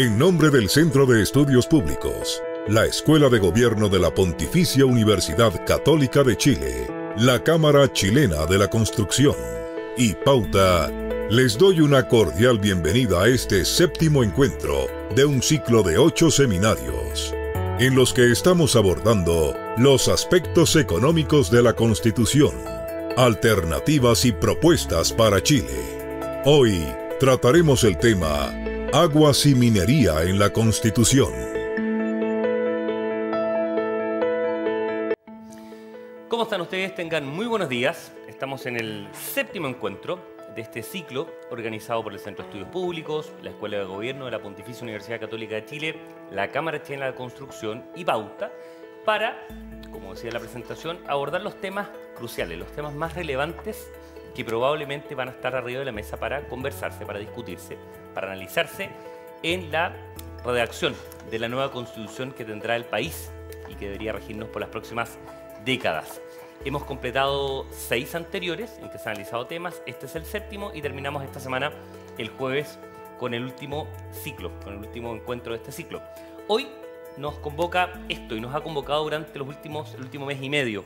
En nombre del Centro de Estudios Públicos, la Escuela de Gobierno de la Pontificia Universidad Católica de Chile, la Cámara Chilena de la Construcción y Pauta, les doy una cordial bienvenida a este séptimo encuentro de un ciclo de ocho seminarios, en los que estamos abordando los aspectos económicos de la Constitución, alternativas y propuestas para Chile. Hoy trataremos el tema Aguas y minería en la Constitución. ¿Cómo están ustedes? Tengan muy buenos días. Estamos en el séptimo encuentro de este ciclo organizado por el Centro de Estudios Públicos, la Escuela de Gobierno de la Pontificia Universidad Católica de Chile, la Cámara Chilena de Construcción y Bauta, para, como decía en la presentación, abordar los temas cruciales, los temas más relevantes que probablemente van a estar arriba de la mesa para conversarse, para discutirse, para analizarse en la redacción de la nueva constitución que tendrá el país y que debería regirnos por las próximas décadas. Hemos completado seis anteriores en que se han analizado temas, este es el séptimo y terminamos esta semana el jueves con el último ciclo, con el último encuentro de este ciclo. Hoy nos convoca esto y nos ha convocado durante los últimos, el último mes y medio.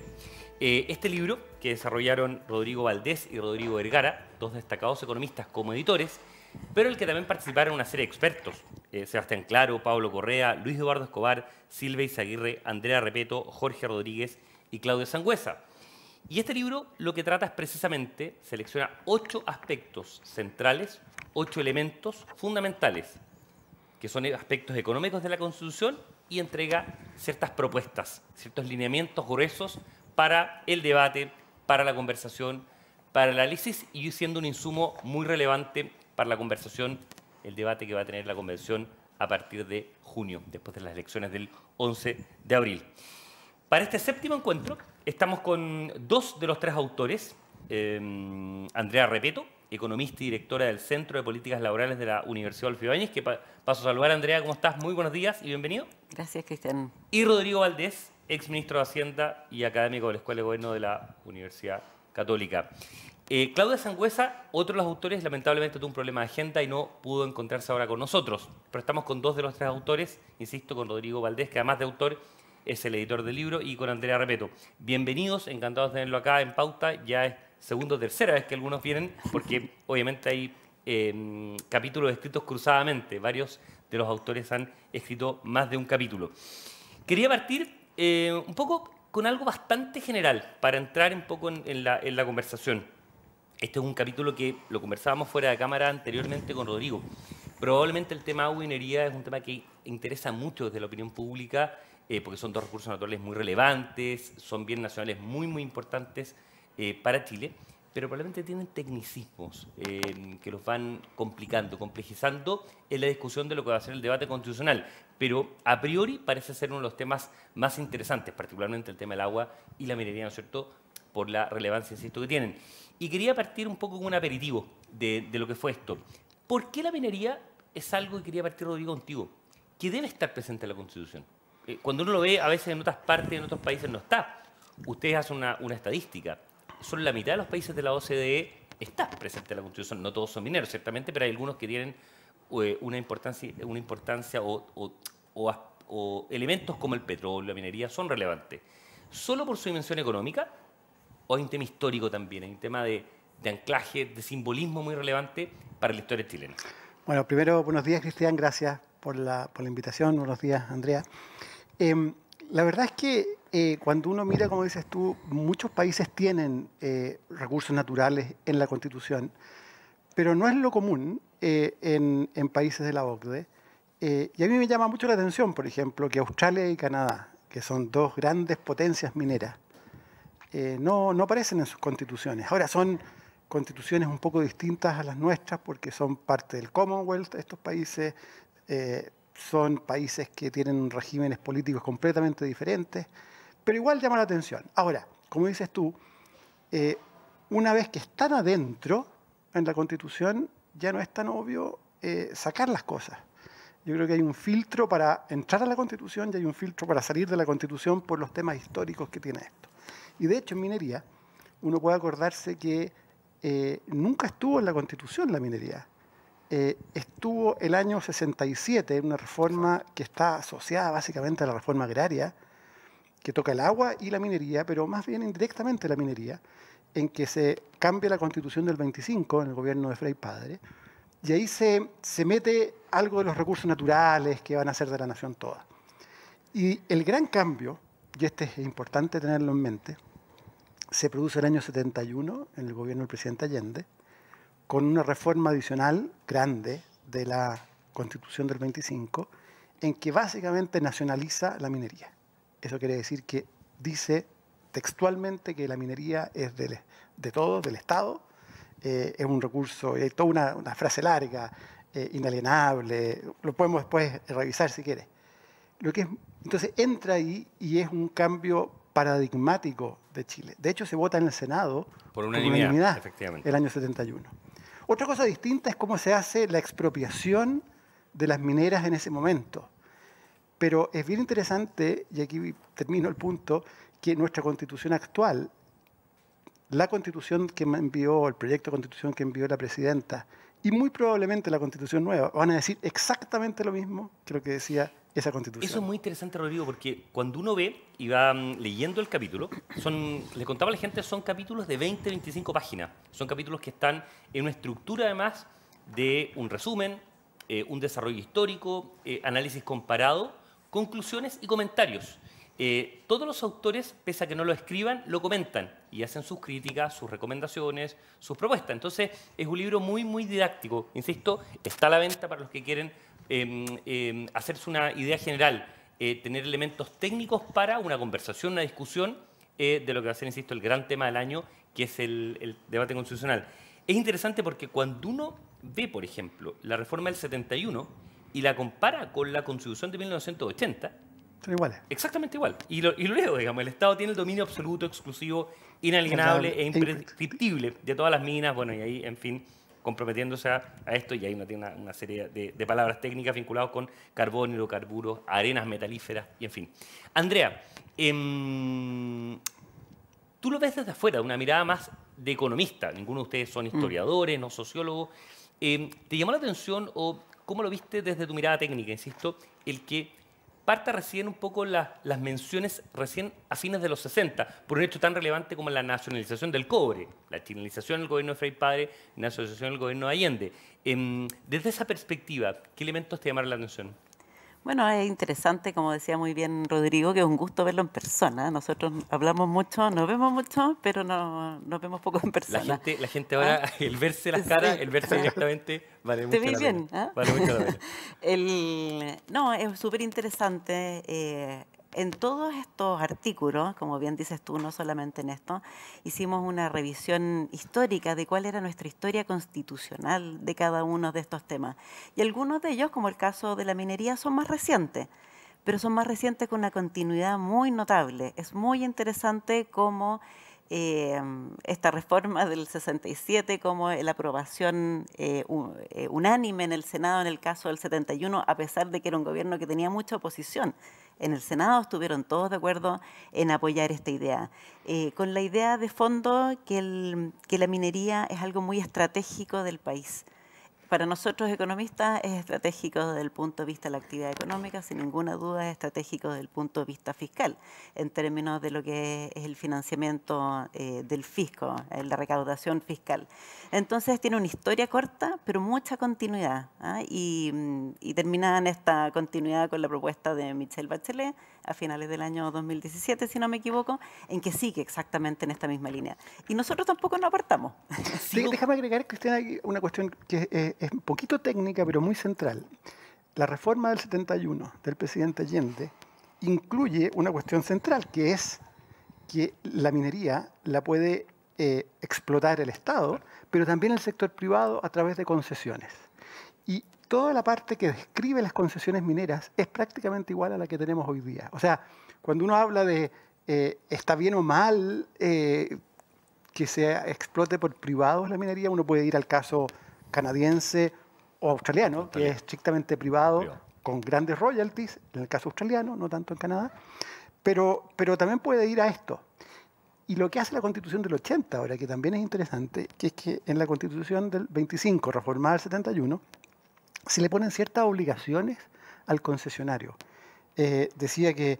Eh, este libro que desarrollaron Rodrigo Valdés y Rodrigo Vergara, dos destacados economistas como editores, pero el que también participaron una serie de expertos, eh, Sebastián Claro, Pablo Correa, Luis Eduardo Escobar, Silvia Izaguirre, Andrea Repeto, Jorge Rodríguez y Claudio Sangüesa. Y este libro lo que trata es precisamente, selecciona ocho aspectos centrales, ocho elementos fundamentales, que son aspectos económicos de la Constitución, y entrega ciertas propuestas, ciertos lineamientos gruesos para el debate, para la conversación, para el análisis y siendo un insumo muy relevante para la conversación, el debate que va a tener la convención a partir de junio, después de las elecciones del 11 de abril. Para este séptimo encuentro estamos con dos de los tres autores, em, Andrea Repeto, economista y directora del Centro de Políticas Laborales de la Universidad de que paso a saludar. Andrea, ¿cómo estás? Muy buenos días y bienvenido. Gracias, Cristian. Y Rodrigo Valdés, ex ministro de Hacienda y académico de la Escuela de Gobierno de la Universidad Católica. Eh, Claudia Sangüesa, otro de los autores, lamentablemente tuvo un problema de agenda y no pudo encontrarse ahora con nosotros. Pero estamos con dos de los tres autores, insisto, con Rodrigo Valdés, que además de autor es el editor del libro, y con Andrea Repeto. Bienvenidos, encantados de tenerlo acá en Pauta. Ya es segunda o tercera vez que algunos vienen, porque obviamente hay em, capítulos escritos cruzadamente. Varios de los autores han escrito más de un capítulo. Quería partir eh, un poco con algo bastante general, para entrar un poco en, la, conversación. Este es un capítulo que lo conversábamos fuera de cámara anteriormente con Rodrigo. Probablemente el tema agua es un tema que interesa mucho desde la opinión pública, eh, porque son dos recursos naturales muy relevantes, son bienes nacionales muy, muy importantes eh, para Chile, pero probablemente tienen tecnicismos que los van complicando, complejizando en la discusión de lo que va a ser el debate constitucional, pero a priori parece ser uno de los temas más interesantes, particularmente el tema del agua y la minería, ¿no es cierto?, por la relevancia, insisto, que tienen. Y quería partir un poco con un aperitivo de, lo que fue esto. ¿Por qué la minería es algo que quería partir, Rodrigo, contigo, que debe estar presente en la Constitución? Eh, cuando uno lo ve, a veces en otras partes, en otros países no está. Ustedes hacen una, estadística. Solo la mitad de los países de la OCDE está presente en la Constitución. No todos son mineros, ciertamente, pero hay algunos que tienen eh, una importancia, o, o, elementos como el petróleo, la minería, son relevantes? ¿Solo por su dimensión económica? ¿O hay un tema histórico también? ¿Hay un tema de, anclaje, de simbolismo muy relevante para la historia chilena? Bueno, primero, buenos días, Cristian. Gracias por la, invitación. Buenos días, Andrea. Em, la verdad es que eh, cuando uno mira, como dices tú, muchos países tienen eh, recursos naturales en la Constitución, pero no es lo común eh, en, en, países de la OCDE. Eh, y a mí me llama mucho la atención, por ejemplo, que Australia y Canadá, que son dos grandes potencias mineras, eh, no, aparecen en sus constituciones. Ahora son constituciones un poco distintas a las nuestras porque son parte del Commonwealth estos países, eh, son países que tienen regímenes políticos completamente diferentes, pero igual llama la atención. Ahora, como dices tú, una vez que están adentro en la constitución, ya no es tan obvio sacar las cosas. Yo creo que hay un filtro para entrar a la Constitución y hay un filtro para salir de la Constitución por los temas históricos que tiene esto. Y de hecho, en minería, uno puede acordarse que eh, nunca estuvo en la Constitución la minería. Eh, estuvo el año 67, una reforma que está asociada básicamente a la reforma agraria, que toca el agua y la minería, pero más bien indirectamente la minería, en que se cambia la constitución del 25 en el gobierno de Frei Padre y ahí se, mete algo de los recursos naturales que van a ser de la nación toda. Y el gran cambio, y este es importante tenerlo en mente, se produce el año 71 en el gobierno del presidente Allende, con una reforma adicional grande de la constitución del 25, en que básicamente nacionaliza la minería. Eso quiere decir que dice textualmente que la minería es de todos, del Estado, eh, es un recurso, y hay toda una, frase larga, eh, inalienable, lo podemos después revisar si quiere. Lo que entonces entra ahí y es un cambio paradigmático de Chile. De hecho, se vota en el Senado por unanimidad, por efectivamente. el año 71. Otra cosa distinta es cómo se hace la expropiación de las mineras en ese momento. Pero es bien interesante, y aquí termino el punto, que nuestra constitución actual la constitución que envió, el proyecto de constitución que envió la presidenta y muy probablemente la constitución nueva van a decir exactamente lo mismo que lo que decía esa constitución. Eso es muy interesante, Rodrigo, porque cuando uno ve y va mm, leyendo el capítulo, son, les contaba a la gente, son capítulos de 20, 25 páginas. Son capítulos que están en una estructura, además, de un resumen, eh, un desarrollo histórico, eh, análisis comparado, conclusiones y comentarios. Eh, todos los autores, pese a que no lo escriban, lo comentan y hacen sus críticas, sus recomendaciones, sus propuestas. Entonces, es un libro muy, muy didáctico. Insisto, está a la venta para los que quieren em, em, hacerse una idea general, eh, tener elementos técnicos para una conversación, una discusión eh, de lo que va a ser, insisto, el gran tema del año, que es el, el debate constitucional. Es interesante porque cuando uno ve, por ejemplo, la reforma del 71 y la compara con la Constitución de 1980, Exactamente igual. Y luego, digamos, el Estado tiene el dominio absoluto, exclusivo, inalienable e imprescriptible de todas las minas, bueno, y ahí, en fin, comprometiéndose a, esto, y ahí uno tiene una, serie de, palabras técnicas vinculadas con carbón, hidrocarburos, arenas metalíferas, y en fin. Andrea, em, tú lo ves desde afuera, una mirada más de economista, ninguno de ustedes son mm. historiadores, no sociólogos. Em, ¿Te llamó la atención o cómo lo viste desde tu mirada técnica, insisto, el que aparta recién un poco las menciones recién a fines de los 60, por un hecho tan relevante como la nacionalización del cobre, la chinalización del gobierno de Frei Padre, la asociación del gobierno de Allende. Em, desde esa perspectiva, ¿qué elementos te llamaron la atención? Bueno, es interesante, como decía muy bien Rodrigo, que es un gusto verlo en persona. Nosotros hablamos mucho, nos vemos mucho, pero no, nos vemos poco en persona. La gente, la gente ahora, ah. el verse las caras, el verse directamente, vale mucho. Te bien, ¿ah? Vale mucho la el, no, es súper interesante. Eh, en todos estos artículos, como bien dices tú, no solamente en esto, hicimos una revisión histórica de cuál era nuestra historia constitucional de cada uno de estos temas. Y algunos de ellos, como el caso de la minería, son más recientes, pero son más recientes con una continuidad muy notable. Es muy interesante cómo eh, esta reforma del 67, como la aprobación eh, eh, unánime en el Senado en el caso del 71, a pesar de que era un gobierno que tenía mucha oposición en el Senado estuvieron todos de acuerdo en apoyar esta idea, eh, con la idea de fondo que la minería es algo muy estratégico del país para nosotros economistas es estratégico desde el punto de vista de la actividad económica, sin ninguna duda es estratégico desde el punto de vista fiscal, en términos de lo que es el financiamiento eh, del fisco, la recaudación fiscal. Entonces tiene una historia corta, pero mucha continuidad. ¿ah? Y, y en esta continuidad con la propuesta de Michelle Bachelet a finales del año 2017, si no me equivoco, en que sigue exactamente en esta misma línea. Y nosotros tampoco nos apartamos. Sí, déjame agregar, Cristina, una cuestión que es un poquito técnica, pero muy central. La reforma del 71 del presidente Allende incluye una cuestión central, que es que la minería la puede eh, explotar el Estado, pero también el sector privado a través de concesiones toda la parte que describe las concesiones mineras es prácticamente igual a la que tenemos hoy día. O sea, cuando uno habla de eh, está bien o mal eh, que se explote por privados la minería, uno puede ir al caso canadiense o australiano, que es estrictamente privado, con grandes royalties, en el caso australiano, no tanto en Canadá, pero, pero también puede ir a esto. Y lo que hace la Constitución del 80 ahora, que también es interesante, que es que en la Constitución del 25, reformada al 71, se le ponen ciertas obligaciones al concesionario. Eh, decía que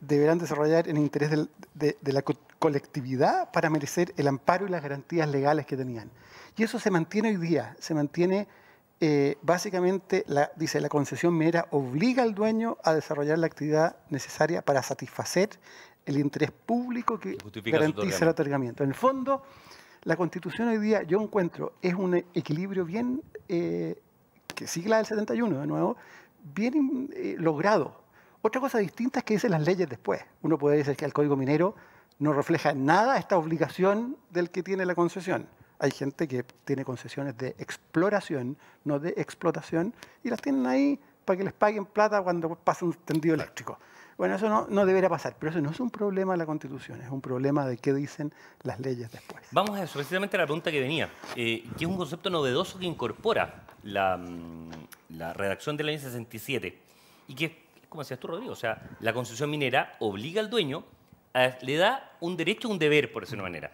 deberán desarrollar en interés de, la colectividad para merecer el amparo y las garantías legales que tenían. Y eso se mantiene hoy día, se mantiene eh, básicamente, la, dice, la concesión mera obliga al dueño a desarrollar la actividad necesaria para satisfacer el interés público que garantiza el otorgamiento. En el fondo, la constitución hoy día, yo encuentro, es un equilibrio bien... Eh, que sigla del 71, de nuevo, bien eh, logrado. Otra cosa distinta es que dicen las leyes después. Uno puede decir que el Código Minero no refleja nada esta obligación del que tiene la concesión. Hay gente que tiene concesiones de exploración, no de explotación, y las tienen ahí para que les paguen plata cuando pasa un tendido eléctrico. Bueno, eso no, debería pasar, pero eso no es un problema de la Constitución, es un problema de qué dicen las leyes después. Vamos a eso, precisamente a la pregunta que venía, eh, que es un concepto novedoso que incorpora la, mm, redacción de la ley 67 y que, como decías tú, Rodrigo, o sea, la Constitución minera obliga al dueño, a, le da un derecho, un deber, por decirlo de manera,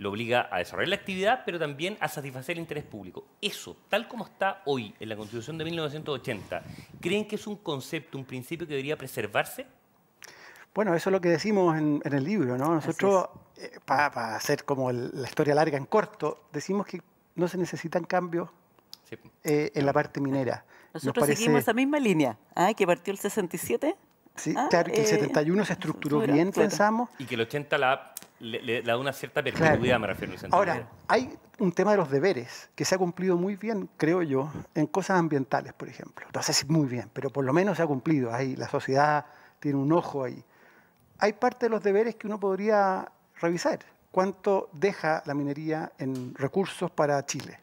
lo obliga a desarrollar la actividad, pero también a satisfacer el interés público. Eso, tal como está hoy en la Constitución de 1980, ¿creen que es un concepto, un principio que debería preservarse? Bueno, eso es lo que decimos en, el libro, ¿no? Nosotros, eh, para hacer como la historia larga en corto, decimos que no se necesitan cambios eh, en la parte minera. Nosotros seguimos esa misma línea, ¿ah? que partió el 67. Sí, ¿ah? claro, que el 71 eh, se estructuró bien, pensamos. Y que el 80 la una cierta me refiero. Ahora, hay un tema de los deberes que se ha cumplido muy bien, creo yo, en cosas ambientales, por ejemplo. No sé si muy bien, pero por lo menos se ha cumplido. Ahí la sociedad tiene un ojo ahí. Hay parte de los deberes que uno podría revisar. ¿Cuánto deja la minería en recursos para Chile?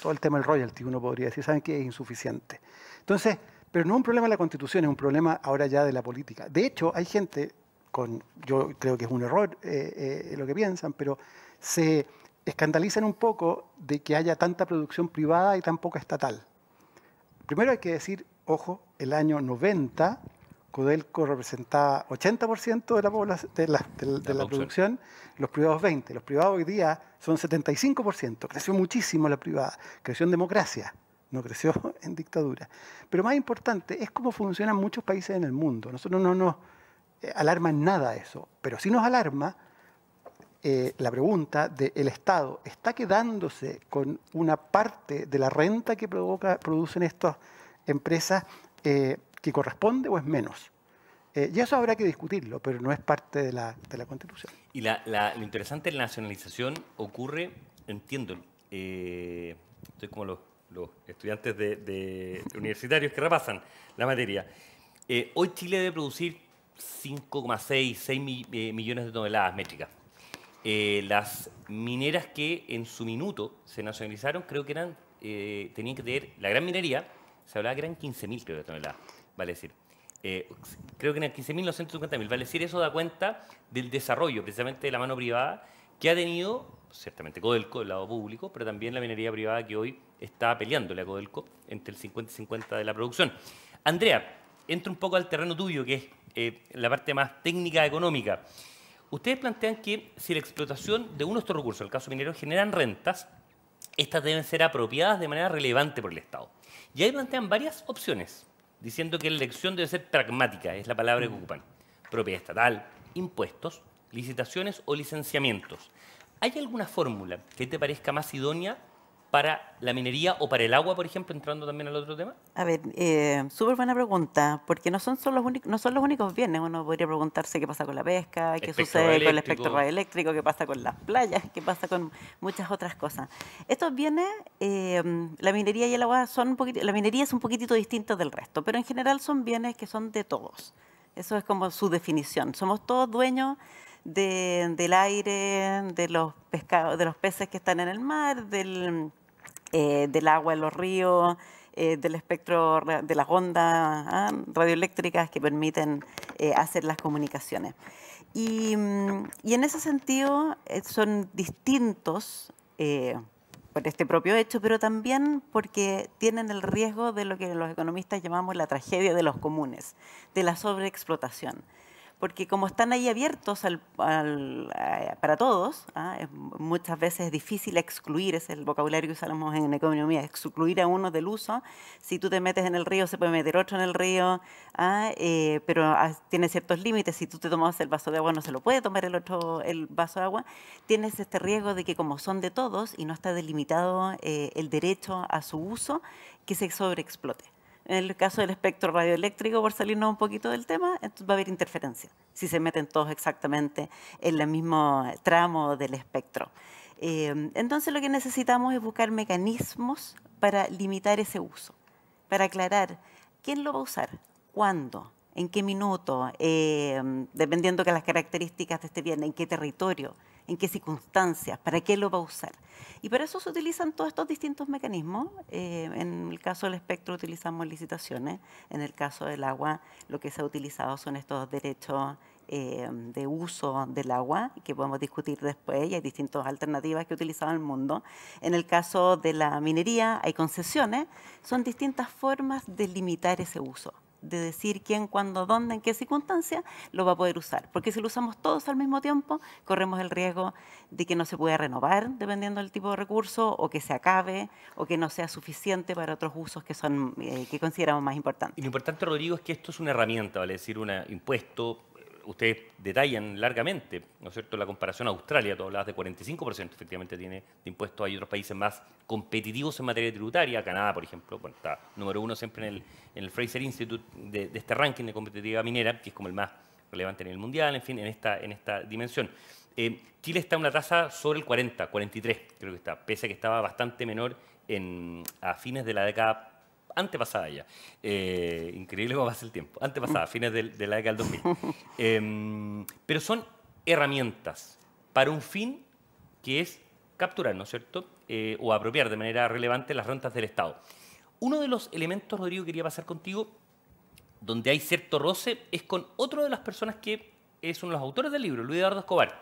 Todo el tema del royalty, uno podría decir, saben qué? es insuficiente. Entonces, pero no es un problema de la Constitución, es un problema ahora ya de la política. De hecho, hay gente, yo creo que es un error eh, eh, lo que piensan, pero se escandalizan un poco de que haya tanta producción privada y tan poca estatal. Primero hay que decir, ojo, el año 90 Codelco representaba 80% de la, de producción, los privados 20. Los privados hoy día son 75%. Creció muchísimo la privada, creció en democracia, no creció en dictadura. Pero más importante es cómo funcionan muchos países en el mundo. Nosotros no nos eh, alarma en nada eso, pero si nos alarma eh, la pregunta de el Estado está quedándose con una parte de la renta que provoca, producen estas empresas eh, que corresponde o es menos. y eso habrá que discutirlo, pero no es parte de la, Constitución. Y la, lo interesante la nacionalización ocurre, entiendo, estoy como los, estudiantes de universitarios que repasan la materia. hoy Chile debe producir 5,6 eh, millones de toneladas métricas. Eh, las mineras que en su minuto se nacionalizaron, creo que eran, eh, tenían que tener, la gran minería, se hablaba que eran 15.000 creo de toneladas, vale decir. creo que eran 15.950.000, vale decir, eso da cuenta del desarrollo precisamente de la mano privada que ha tenido, ciertamente Codelco, el lado público, pero también la minería privada que hoy está peleándole a Codelco entre el 50 y 50 de la producción. Andrea, entra un poco al terreno tuyo, que es eh, la parte más técnica económica. Ustedes plantean que si la explotación de uno de estos recursos, el caso minero, generan rentas, estas deben ser apropiadas de manera relevante por el Estado. Y ahí plantean varias opciones, diciendo que la elección debe ser pragmática, es la palabra que mm. ocupan. Propiedad estatal, impuestos, licitaciones o licenciamientos. ¿Hay alguna fórmula que te parezca más idónea para la minería o para el agua, por ejemplo, entrando también al otro tema? A ver, eh, súper buena pregunta, porque no son, los únicos bienes. Uno podría preguntarse qué pasa con la pesca, qué sucede con el espectro radioeléctrico, qué pasa con las playas, qué pasa con muchas otras cosas. Estos bienes, eh, la minería y el agua son un la minería es un poquitito distinta del resto, pero en general son bienes que son de todos. Eso es como su definición. Somos todos dueños del aire, de los pescados, de los peces que están en el mar, del eh, del agua de los ríos, eh, del espectro de las ondas ah, radioeléctricas que permiten eh, hacer las comunicaciones. y mm, en ese sentido son distintos por este propio hecho, pero también porque tienen el riesgo de lo que los economistas llamamos la tragedia de los comunes, de la sobreexplotación porque como están ahí abiertos eh, para todos, ¿ah? muchas veces es difícil excluir, ese es el vocabulario que usamos en, economía, excluir a uno del uso. Si tú te metes en el río, se puede meter otro en el río, ¿ah? eh, pero tiene ciertos límites. Si tú te tomas el vaso de agua, no se lo puede tomar el otro el vaso de agua. Tienes este riesgo de que como son de todos y no está delimitado eh, el derecho a su uso, que se sobreexplote. En el caso del espectro radioeléctrico, por salirnos un poquito del tema, va a haber interferencia, si se meten todos exactamente en el mismo tramo del espectro. Eh, entonces lo que necesitamos es buscar mecanismos para limitar ese uso, para aclarar quién lo va a usar, cuándo, en qué minuto, eh, dependiendo de las características de este bien, en qué territorio en qué circunstancias, para qué lo va a usar. Y para eso se utilizan todos estos distintos mecanismos. Eh, en el caso del espectro utilizamos licitaciones, en el caso del agua lo que se ha utilizado son estos derechos eh, de uso del agua, que podemos discutir después, y hay distintas alternativas que utilizan utilizado el mundo. En el caso de la minería hay concesiones, son distintas formas de limitar ese uso de decir quién, cuándo, dónde, en qué circunstancia lo va a poder usar. Porque si lo usamos todos al mismo tiempo, corremos el riesgo de que no se pueda renovar dependiendo del tipo de recurso o que se acabe o que no sea suficiente para otros usos que, son, eh, que consideramos más importantes. lo importante, Rodrigo, es que esto es una herramienta, vale decir, un impuesto, ustedes detallan largamente, ¿no es cierto?, la comparación a Australia, tú hablabas de 45% efectivamente tiene de impuestos, hay otros países más competitivos en materia tributaria, Canadá, por ejemplo, bueno, está número uno siempre en el, en el Fraser Institute de, este ranking de competitividad minera, que es como el más relevante en el mundial, en fin, en esta, en esta dimensión. Eh, Chile está en una tasa sobre el 40, 43 creo que está, pese a que estaba bastante menor a fines de la década antepasada ya. Eh, increíble cómo pasa el tiempo. Antepasada, fines de, la década del 2000. Em, pero son herramientas para un fin que es capturar, ¿no es cierto? Eh, o apropiar de manera relevante las rentas del Estado. Uno de los elementos, Rodrigo, que quería pasar contigo, donde hay cierto roce, es con otro de las personas que es uno de los autores del libro, Luis Eduardo Escobar.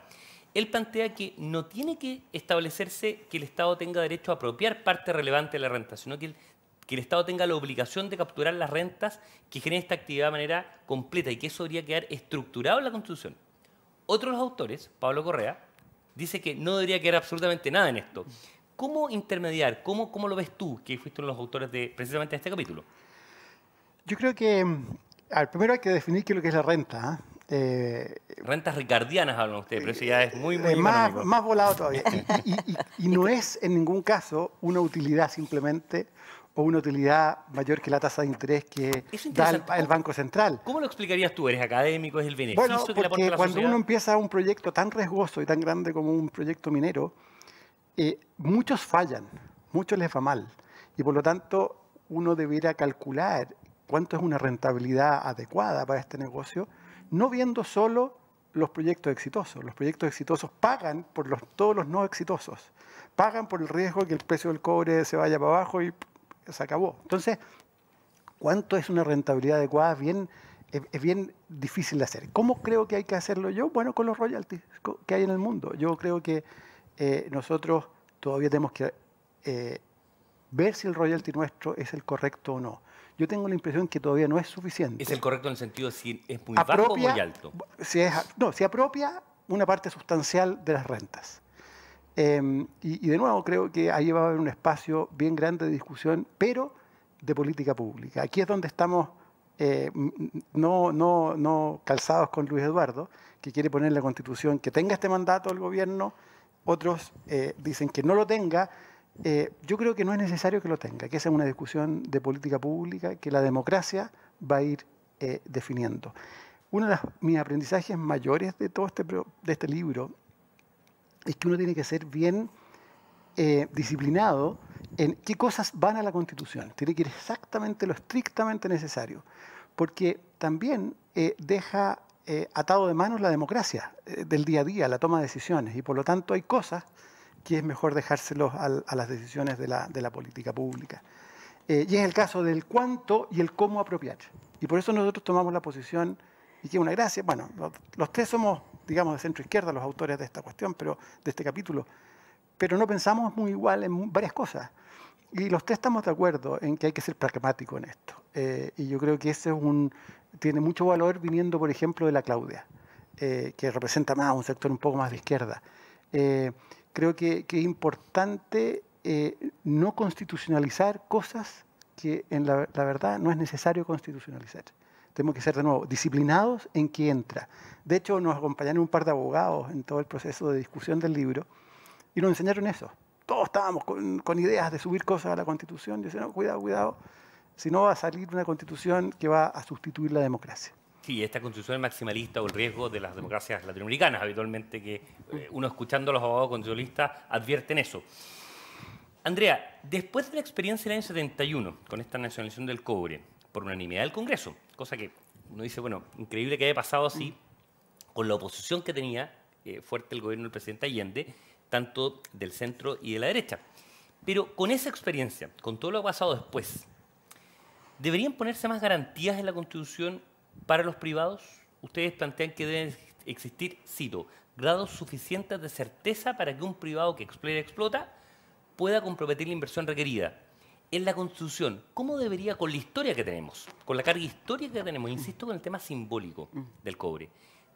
Él plantea que no tiene que establecerse que el Estado tenga derecho a apropiar parte relevante de la renta, sino que él que el Estado tenga la obligación de capturar las rentas que genera esta actividad de manera completa y que eso debería quedar estructurado en la Constitución. Otro de los autores, Pablo Correa, dice que no debería quedar absolutamente nada en esto. ¿Cómo intermediar? ¿Cómo, cómo lo ves tú, que fuiste uno de los autores de precisamente de este capítulo? Yo creo que mm, al primero hay que definir qué es lo que es la renta. ¿ah? Eh, rentas ricardianas hablan ustedes, pero eso ya es muy, muy eh, más, más volado todavía. y, no es en ningún caso una utilidad simplemente o una utilidad mayor que la tasa de interés que da el, Banco Central. ¿Cómo lo explicarías tú? ¿Eres académico? ¿Es el beneficio bueno, porque cuando uno empieza un proyecto tan riesgoso y tan grande como un proyecto minero, eh, muchos fallan, muchos les va mal. Y por lo tanto, uno debería calcular cuánto es una rentabilidad adecuada para este negocio, no viendo solo los proyectos exitosos. Los proyectos exitosos pagan por los, todos los no exitosos. Pagan por el riesgo de que el precio del cobre se vaya para abajo y se acabó. Entonces, ¿cuánto es una rentabilidad adecuada? Es bien, difícil de hacer. ¿Cómo creo que hay que hacerlo yo? Bueno, con los royalties que hay en el mundo. Yo creo que eh, nosotros todavía tenemos que eh, ver si el royalty nuestro es el correcto o no. Yo tengo la impresión que todavía no es suficiente. ¿Es el correcto en el sentido de si es muy bajo o muy alto? no, si apropia una parte sustancial de las rentas. Em, y, de nuevo creo que ahí va a haber un espacio bien grande de discusión, pero de política pública. Aquí es donde estamos eh, no, calzados con Luis Eduardo, que quiere poner la constitución que tenga este mandato el gobierno, otros eh, dicen que no lo tenga. Eh, yo creo que no es necesario que lo tenga, que esa es una discusión de política pública que la democracia va a ir definiendo. Uno de mis aprendizajes mayores de todo este, de este libro es que uno tiene que ser bien eh, disciplinado en qué cosas van a la Constitución. Tiene que ir exactamente lo estrictamente necesario, porque también eh, deja eh, atado de manos la democracia del día a día, la toma de decisiones, y por lo tanto hay cosas que es mejor dejárselos a, las decisiones de la, política pública. y es el caso del cuánto y el cómo apropiar. Y por eso nosotros tomamos la posición, y que una gracia, bueno, los tres somos digamos, de centro izquierda los autores de esta cuestión, pero de este capítulo. Pero no pensamos muy igual en varias cosas. Y los tres estamos de acuerdo en que hay que ser pragmático en esto. Eh, y yo creo que ese es un, tiene mucho valor viniendo, por ejemplo, de la Claudia, eh, que representa más un sector un poco más de izquierda. Eh, creo que, es importante no constitucionalizar cosas que en la verdad no es necesario constitucionalizar. Tenemos que ser de nuevo disciplinados en quién entra. De hecho, nos acompañaron un par de abogados en todo el proceso de discusión del libro y nos enseñaron eso. Todos estábamos con, ideas de subir cosas a la Constitución. Yo no, cuidado, cuidado, si no va a salir una Constitución que va a sustituir la democracia. Sí, esta constitución es maximalista o el riesgo de las democracias latinoamericanas, habitualmente que eh, mm. uno escuchando a los abogados constitucionalistas advierten eso. Andrea, después de la experiencia del año 71 con esta nacionalización del cobre, por unanimidad del Congreso, cosa que uno dice, bueno, increíble que haya pasado así con la oposición que tenía eh, fuerte el gobierno del presidente Allende, tanto del centro y de la derecha. Pero con esa experiencia, con todo lo que ha pasado después, ¿deberían ponerse más garantías en la Constitución para los privados? Ustedes plantean que deben existir, cito, grados suficientes de certeza para que un privado que explora y explota pueda comprometer la inversión requerida en la construcción, ¿cómo debería, con la historia que tenemos, con la carga histórica que tenemos, insisto con el tema simbólico mm. del cobre,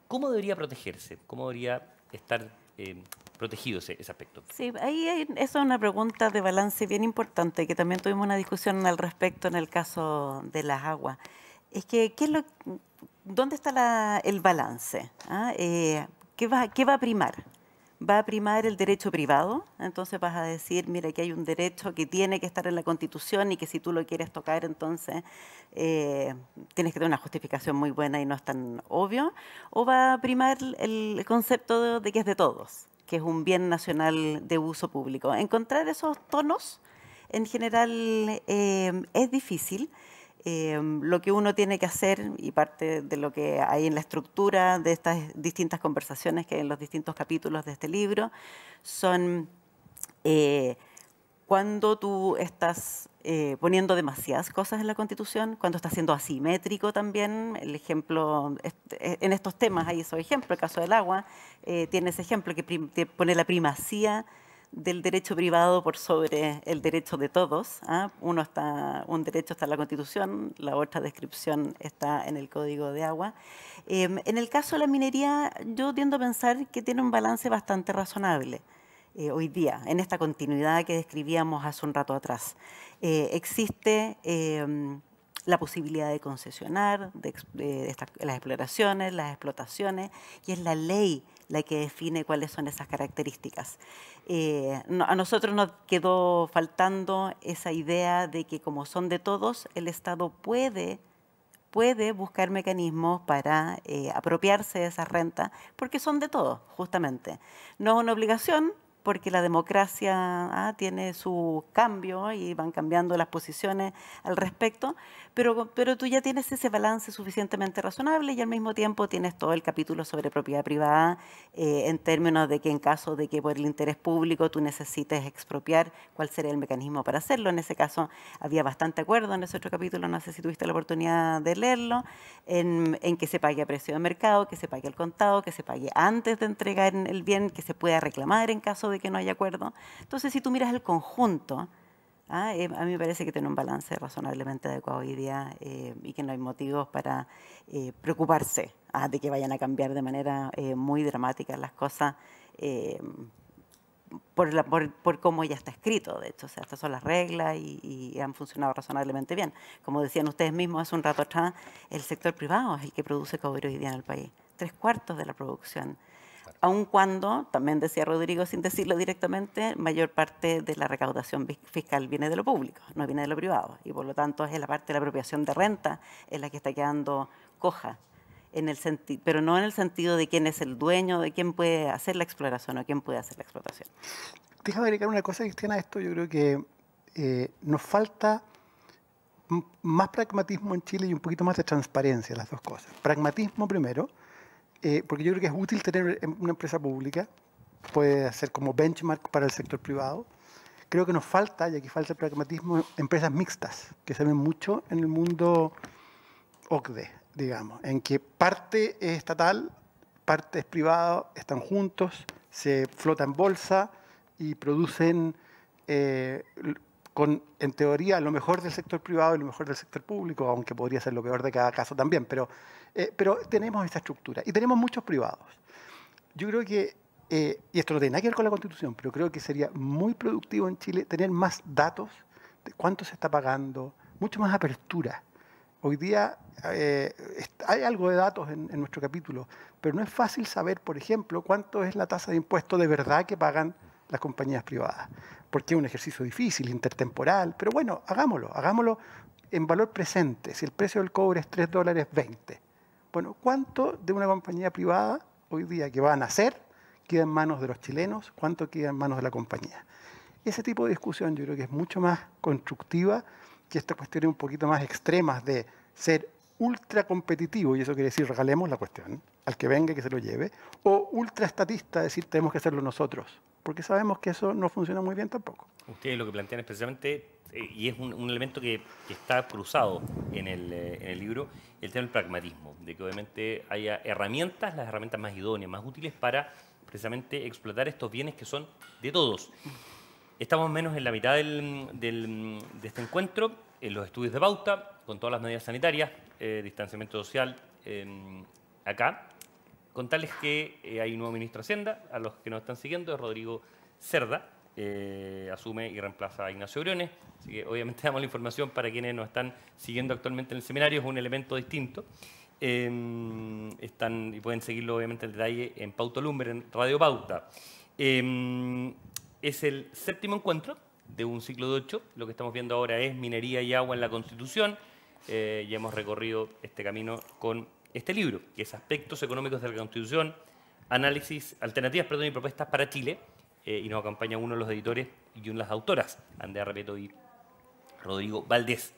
¿cómo debería protegerse? ¿Cómo debería estar eh, protegido ese, aspecto? Sí, ahí es una pregunta de balance bien importante, que también tuvimos una discusión al respecto en el caso de las aguas. Es que, ¿dónde está el balance? ¿Ah? Eh, va, ¿Qué va a primar? va a primar el derecho privado, entonces vas a decir, mira, que hay un derecho que tiene que estar en la Constitución y que si tú lo quieres tocar, entonces eh, tienes que tener una justificación muy buena y no es tan obvio, o va a primar el concepto de que es de todos, que es un bien nacional de uso público. Encontrar esos tonos, en general, eh, es difícil. Em, lo que uno tiene que hacer y parte de lo que hay en la estructura de estas distintas conversaciones que hay en los distintos capítulos de este libro son eh, cuando tú estás eh, poniendo demasiadas cosas en la Constitución, cuando estás siendo asimétrico también, el ejemplo, este, en estos temas hay ese ejemplo, el caso del agua, eh, tiene ese ejemplo que pone la primacía del derecho privado por sobre el derecho de todos. ¿ah? Uno está, un derecho está en la Constitución, la otra descripción está en el Código de Agua. Em, en el caso de la minería, yo tiendo a pensar que tiene un balance bastante razonable. Eh, hoy día, en esta continuidad que describíamos hace un rato atrás. Eh, existe em, la posibilidad de concesionar las exploraciones, las explotaciones, y es la ley la que define cuáles son esas características. Eh, a nosotros nos quedó faltando esa idea de que como son de todos, el Estado puede puede buscar mecanismos para eh, apropiarse de esa renta, porque son de todos, justamente. No es una obligación, porque la democracia ah, tiene su cambio y van cambiando las posiciones al respecto, pero, pero tú ya tienes ese balance suficientemente razonable y al mismo tiempo tienes todo el capítulo sobre propiedad privada eh, en términos de que en caso de que por el interés público tú necesites expropiar, cuál sería el mecanismo para hacerlo. En ese caso había bastante acuerdo en ese otro capítulo, no sé si tuviste la oportunidad de leerlo, en, en que se pague a precio de mercado, que se pague al contado, que se pague antes de entregar el bien, que se pueda reclamar en caso de que no hay acuerdo. Entonces, si tú miras el conjunto, ¿ah? eh, a mí me parece que tiene un balance razonablemente adecuado hoy día eh, y que no hay motivos para eh, preocuparse ¿ah? de que vayan a cambiar de manera muy dramática las cosas. Por, la, por, por, cómo ya está escrito, de hecho. sea, estas son las reglas y, han funcionado razonablemente bien. Como decían ustedes mismos hace un rato atrás, el sector privado es el que produce cobre hoy día en el país. Tres cuartos de la producción aun cuando, también decía Rodrigo sin decirlo directamente, mayor parte de la recaudación fiscal viene de lo público, no viene de lo privado, y por lo tanto es la parte de la apropiación de renta en la que está quedando coja, pero no en el sentido de quién es el dueño, de quién puede hacer la exploración o quién puede hacer la explotación. Déjame agregar una cosa, Cristiana, a esto yo creo que eh, nos falta más pragmatismo en Chile y un poquito más de transparencia, las dos cosas. Pragmatismo primero, eh, porque yo creo que es útil tener eh, una empresa pública, puede hacer como benchmark para el sector privado. Creo que nos falta, y aquí falta el pragmatismo, empresas mixtas, que se ven mucho en el mundo OCDE, digamos, en que parte es estatal, parte es privado, están juntos, se flota en bolsa y producen eh, con, en teoría, lo mejor del sector privado y lo mejor del sector público, aunque podría ser lo peor de cada caso también, pero eh, pero tenemos esa estructura y tenemos muchos privados. Yo creo que, eh, y esto no tiene nada que ver con la Constitución, pero creo que sería muy productivo en Chile tener más datos de cuánto se está pagando, mucho más apertura. Hoy día eh, hay algo de datos en, en, nuestro capítulo, pero no es fácil saber, por ejemplo, cuánto es la tasa de impuesto de verdad que pagan las compañías privadas, porque es un ejercicio difícil, intertemporal, pero bueno, hagámoslo, hagámoslo en valor presente. Si el precio del cobre es 3 dólares 20, bueno, ¿cuánto de una compañía privada hoy día que va a nacer queda en manos de los chilenos? ¿Cuánto queda en manos de la compañía? Ese tipo de discusión yo creo que es mucho más constructiva que estas cuestiones un poquito más extremas de ser ultra competitivo, y eso quiere decir regalemos la cuestión al que venga que se lo lleve, o ultra estatista, decir tenemos que hacerlo nosotros, porque sabemos que eso no funciona muy bien tampoco. Ustedes lo que plantean especialmente eh, y es un, elemento que, está cruzado eh, en el, libro, el tema del pragmatismo, de que obviamente haya herramientas, las herramientas más idóneas, más útiles para precisamente explotar estos bienes que son de todos. Estamos menos en la mitad del, de este encuentro, en los estudios de Bauta con todas las medidas sanitarias, eh, distanciamiento social, em, acá, con tales que hay un nuevo ministro de Hacienda, a los que nos están siguiendo, es Rodrigo Cerda, eh, asume y reemplaza a Ignacio Briones. Así que obviamente damos la información para quienes nos están siguiendo actualmente en el seminario, es un elemento distinto. Em, están, y pueden seguirlo obviamente el detalle en pauto Lumber, en Radio Pauta. Em, es el séptimo encuentro de un ciclo de ocho. Lo que estamos viendo ahora es minería y agua en la Constitución. Eh, y hemos recorrido este camino con este libro, que es Aspectos Económicos de la Constitución, Análisis, Alternativas y Propuestas para Chile, eh, y nos acompaña uno de los editores y una de las autoras, Andrea Repeto y Rodrigo Valdés.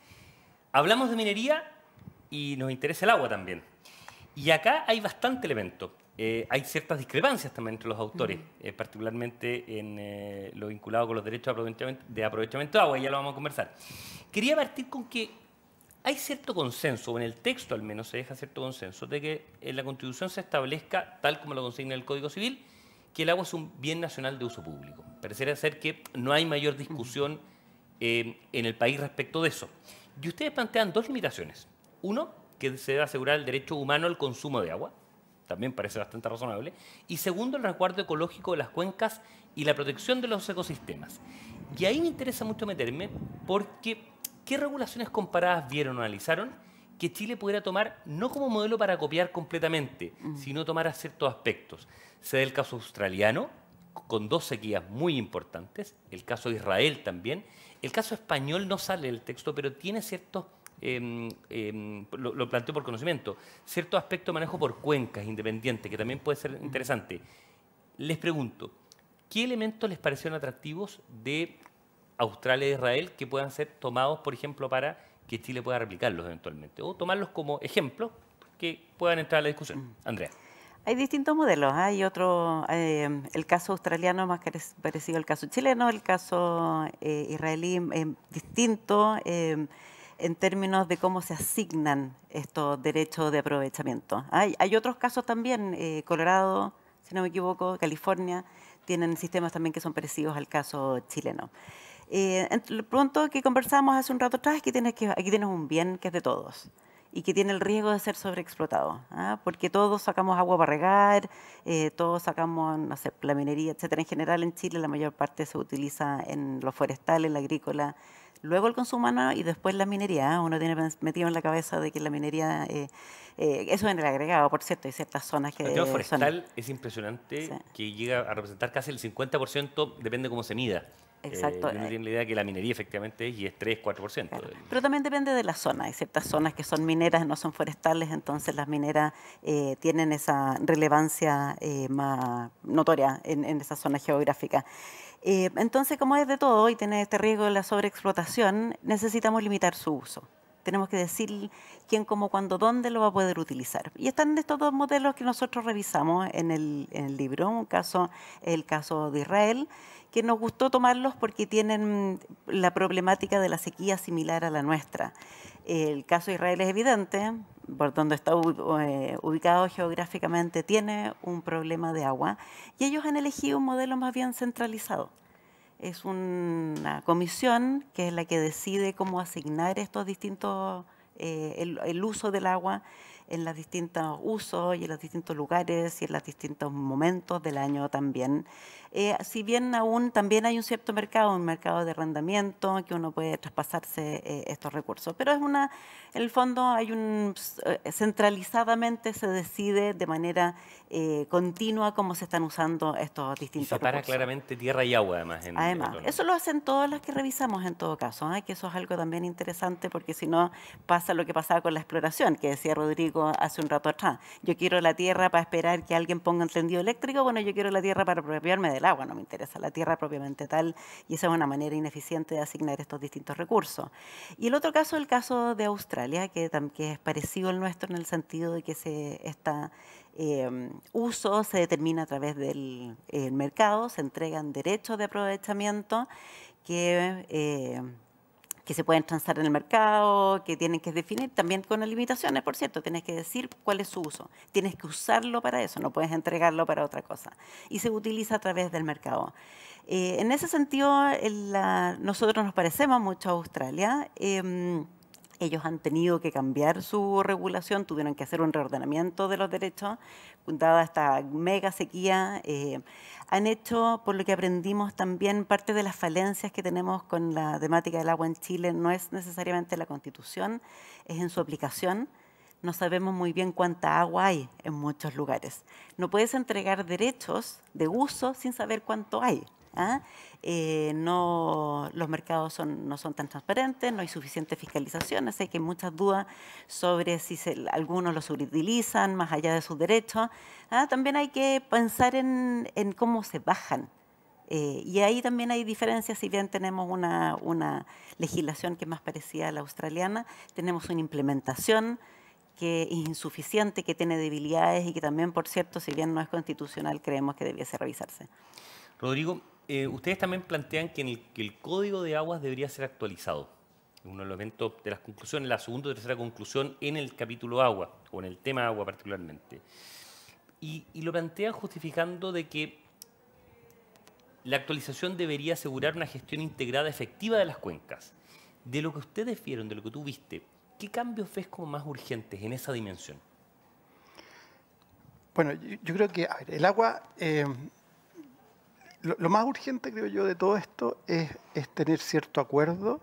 Hablamos de minería y nos interesa el agua también. Y acá hay bastante elemento. Eh, hay ciertas discrepancias también entre los autores, eh, particularmente en lo vinculado con los derechos de aprovechamiento, de aprovechamiento de agua, y ya lo vamos a conversar. Quería partir con que hay cierto consenso, o en el texto al menos se deja cierto consenso, de que en la Constitución se establezca, tal como lo consigna el Código Civil, el agua es un bien nacional de uso público. Pareciera ser que no hay mayor discusión eh, en el país respecto de eso. Y ustedes plantean dos limitaciones. Uno, que se debe asegurar el derecho humano al consumo de agua, también parece bastante razonable. Y segundo, el resguardo ecológico de las cuencas y la protección de los ecosistemas. Y ahí me interesa mucho meterme porque ¿qué regulaciones comparadas vieron o analizaron? que Chile pudiera tomar no como modelo para copiar completamente, sino tomar a ciertos aspectos. Se da el caso australiano, con dos sequías muy importantes, el caso de Israel también. El caso español no sale del texto, pero tiene ciertos em, em, lo, planteo por conocimiento, cierto aspecto de manejo por cuencas independientes, que también puede ser interesante. Les pregunto, ¿qué elementos les parecieron atractivos de Australia e Israel que puedan ser tomados, por ejemplo, para que Chile pueda replicarlos eventualmente o tomarlos como ejemplo que puedan entrar a la discusión. Mm. Andrea. Hay distintos modelos. ¿ah? Hay otro, eh, el caso australiano más parecido al caso chileno, el caso eh, israelí eh, distinto eh, en términos de cómo se asignan estos derechos de aprovechamiento. hay otros casos también, Colorado, si no me equivoco, California, tienen sistemas también que son parecidos al caso chileno. Eh, lo pronto que conversamos hace un rato atrás es que tienes, que, aquí tienes un bien que es de todos y que tiene el riesgo de ser sobreexplotado, ¿ah? porque todos sacamos agua para regar, eh, todos sacamos, la minería, etcétera. En general, en Chile la mayor parte se utiliza en lo forestal, en la agrícola, luego el consumo humano y después la minería. ¿ah? Uno tiene metido en la cabeza de que la minería, eh, eh, eso en el agregado, por cierto, hay ciertas zonas que... El tema forestal es impresionante, que llega a representar casi el 50%, depende cómo se mida. Exacto. Eh, eh. la idea que la minería efectivamente es y es 3, 4%. Pero también depende de la zona. Hay ciertas zonas que son mineras, no son forestales, entonces las mineras eh, tienen esa relevancia eh, más notoria en, en esa zona geográfica. entonces, como es de todo y tiene este riesgo de la sobreexplotación, necesitamos limitar su uso. Tenemos que decir quién, cómo, cuándo, dónde lo va a poder utilizar. Y están estos dos modelos que nosotros revisamos en el, libro. Un caso, el caso de Israel, que nos gustó tomarlos porque tienen la problemática de la sequía similar a la nuestra. El caso de Israel es evidente, por donde está eh, ubicado geográficamente, tiene un problema de agua y ellos han elegido un modelo más bien centralizado es una comisión que es la que decide cómo asignar estos distintos, eh, el, el, uso del agua en los distintos usos y en los distintos lugares y en los distintos momentos del año también. Eh, si bien aún también hay un cierto mercado, un mercado de arrendamiento, que uno puede traspasarse eh, estos recursos. Pero es una, en el fondo hay un, eh, centralizadamente se decide de manera continua cómo se están usando estos distintos y separa claramente tierra y agua además. además, eso lo hacen todas las que revisamos en todo caso, que eso es algo también interesante porque si no pasa lo que pasaba con la exploración, que decía Rodrigo hace un rato atrás. Yo quiero la tierra para esperar que alguien ponga encendido tendido eléctrico, bueno, yo quiero la tierra para apropiarme de el agua, no me interesa la tierra propiamente tal, y esa es una manera ineficiente de asignar estos distintos recursos. Y el otro caso el caso de Australia, que, es parecido al nuestro en el sentido de que se está em, uso se determina a través del mercado, se entregan derechos de aprovechamiento que eh, que se pueden transar en el mercado, que tienen que definir, también con limitaciones, por cierto, tienes que decir cuál es su uso, tienes que usarlo para eso, no puedes entregarlo para otra cosa. Y se utiliza a través del mercado. Eh, en ese sentido, nosotros nos parecemos mucho a Australia. Em, ellos han tenido que cambiar su regulación, tuvieron que hacer un reordenamiento de los derechos, dada esta mega sequía. Eh, han hecho, por lo que aprendimos también, parte de las falencias que tenemos con la temática del agua en Chile no es necesariamente la constitución, es en su aplicación no sabemos muy bien cuánta agua hay en muchos lugares. No puedes entregar derechos de uso sin saber cuánto hay. ¿ah? Eh, no, los mercados no son tan transparentes, no hay suficiente fiscalización, así que hay muchas dudas sobre si algunos los utilizan más allá de sus derechos. ¿ah? También hay que pensar en, cómo se bajan. Eh, y ahí también hay diferencias, si bien tenemos una, una legislación que más parecía a la australiana, tenemos una implementación que es insuficiente, que tiene debilidades y que también, por cierto, si bien no es constitucional, creemos que debiese revisarse. Rodrigo, eh, ustedes también plantean que, el, código de aguas debería ser actualizado. Uno de los eventos de las conclusiones, la segunda o tercera conclusión en el capítulo agua, o en el tema agua particularmente. Y, lo plantean justificando de que la actualización debería asegurar una gestión integrada efectiva de las cuencas. De lo que ustedes vieron, de lo que tú viste, ¿qué cambios ves como más urgentes en esa dimensión? Bueno, yo, creo que el agua... Eh, lo, más urgente, creo yo, de todo esto es, tener cierto acuerdo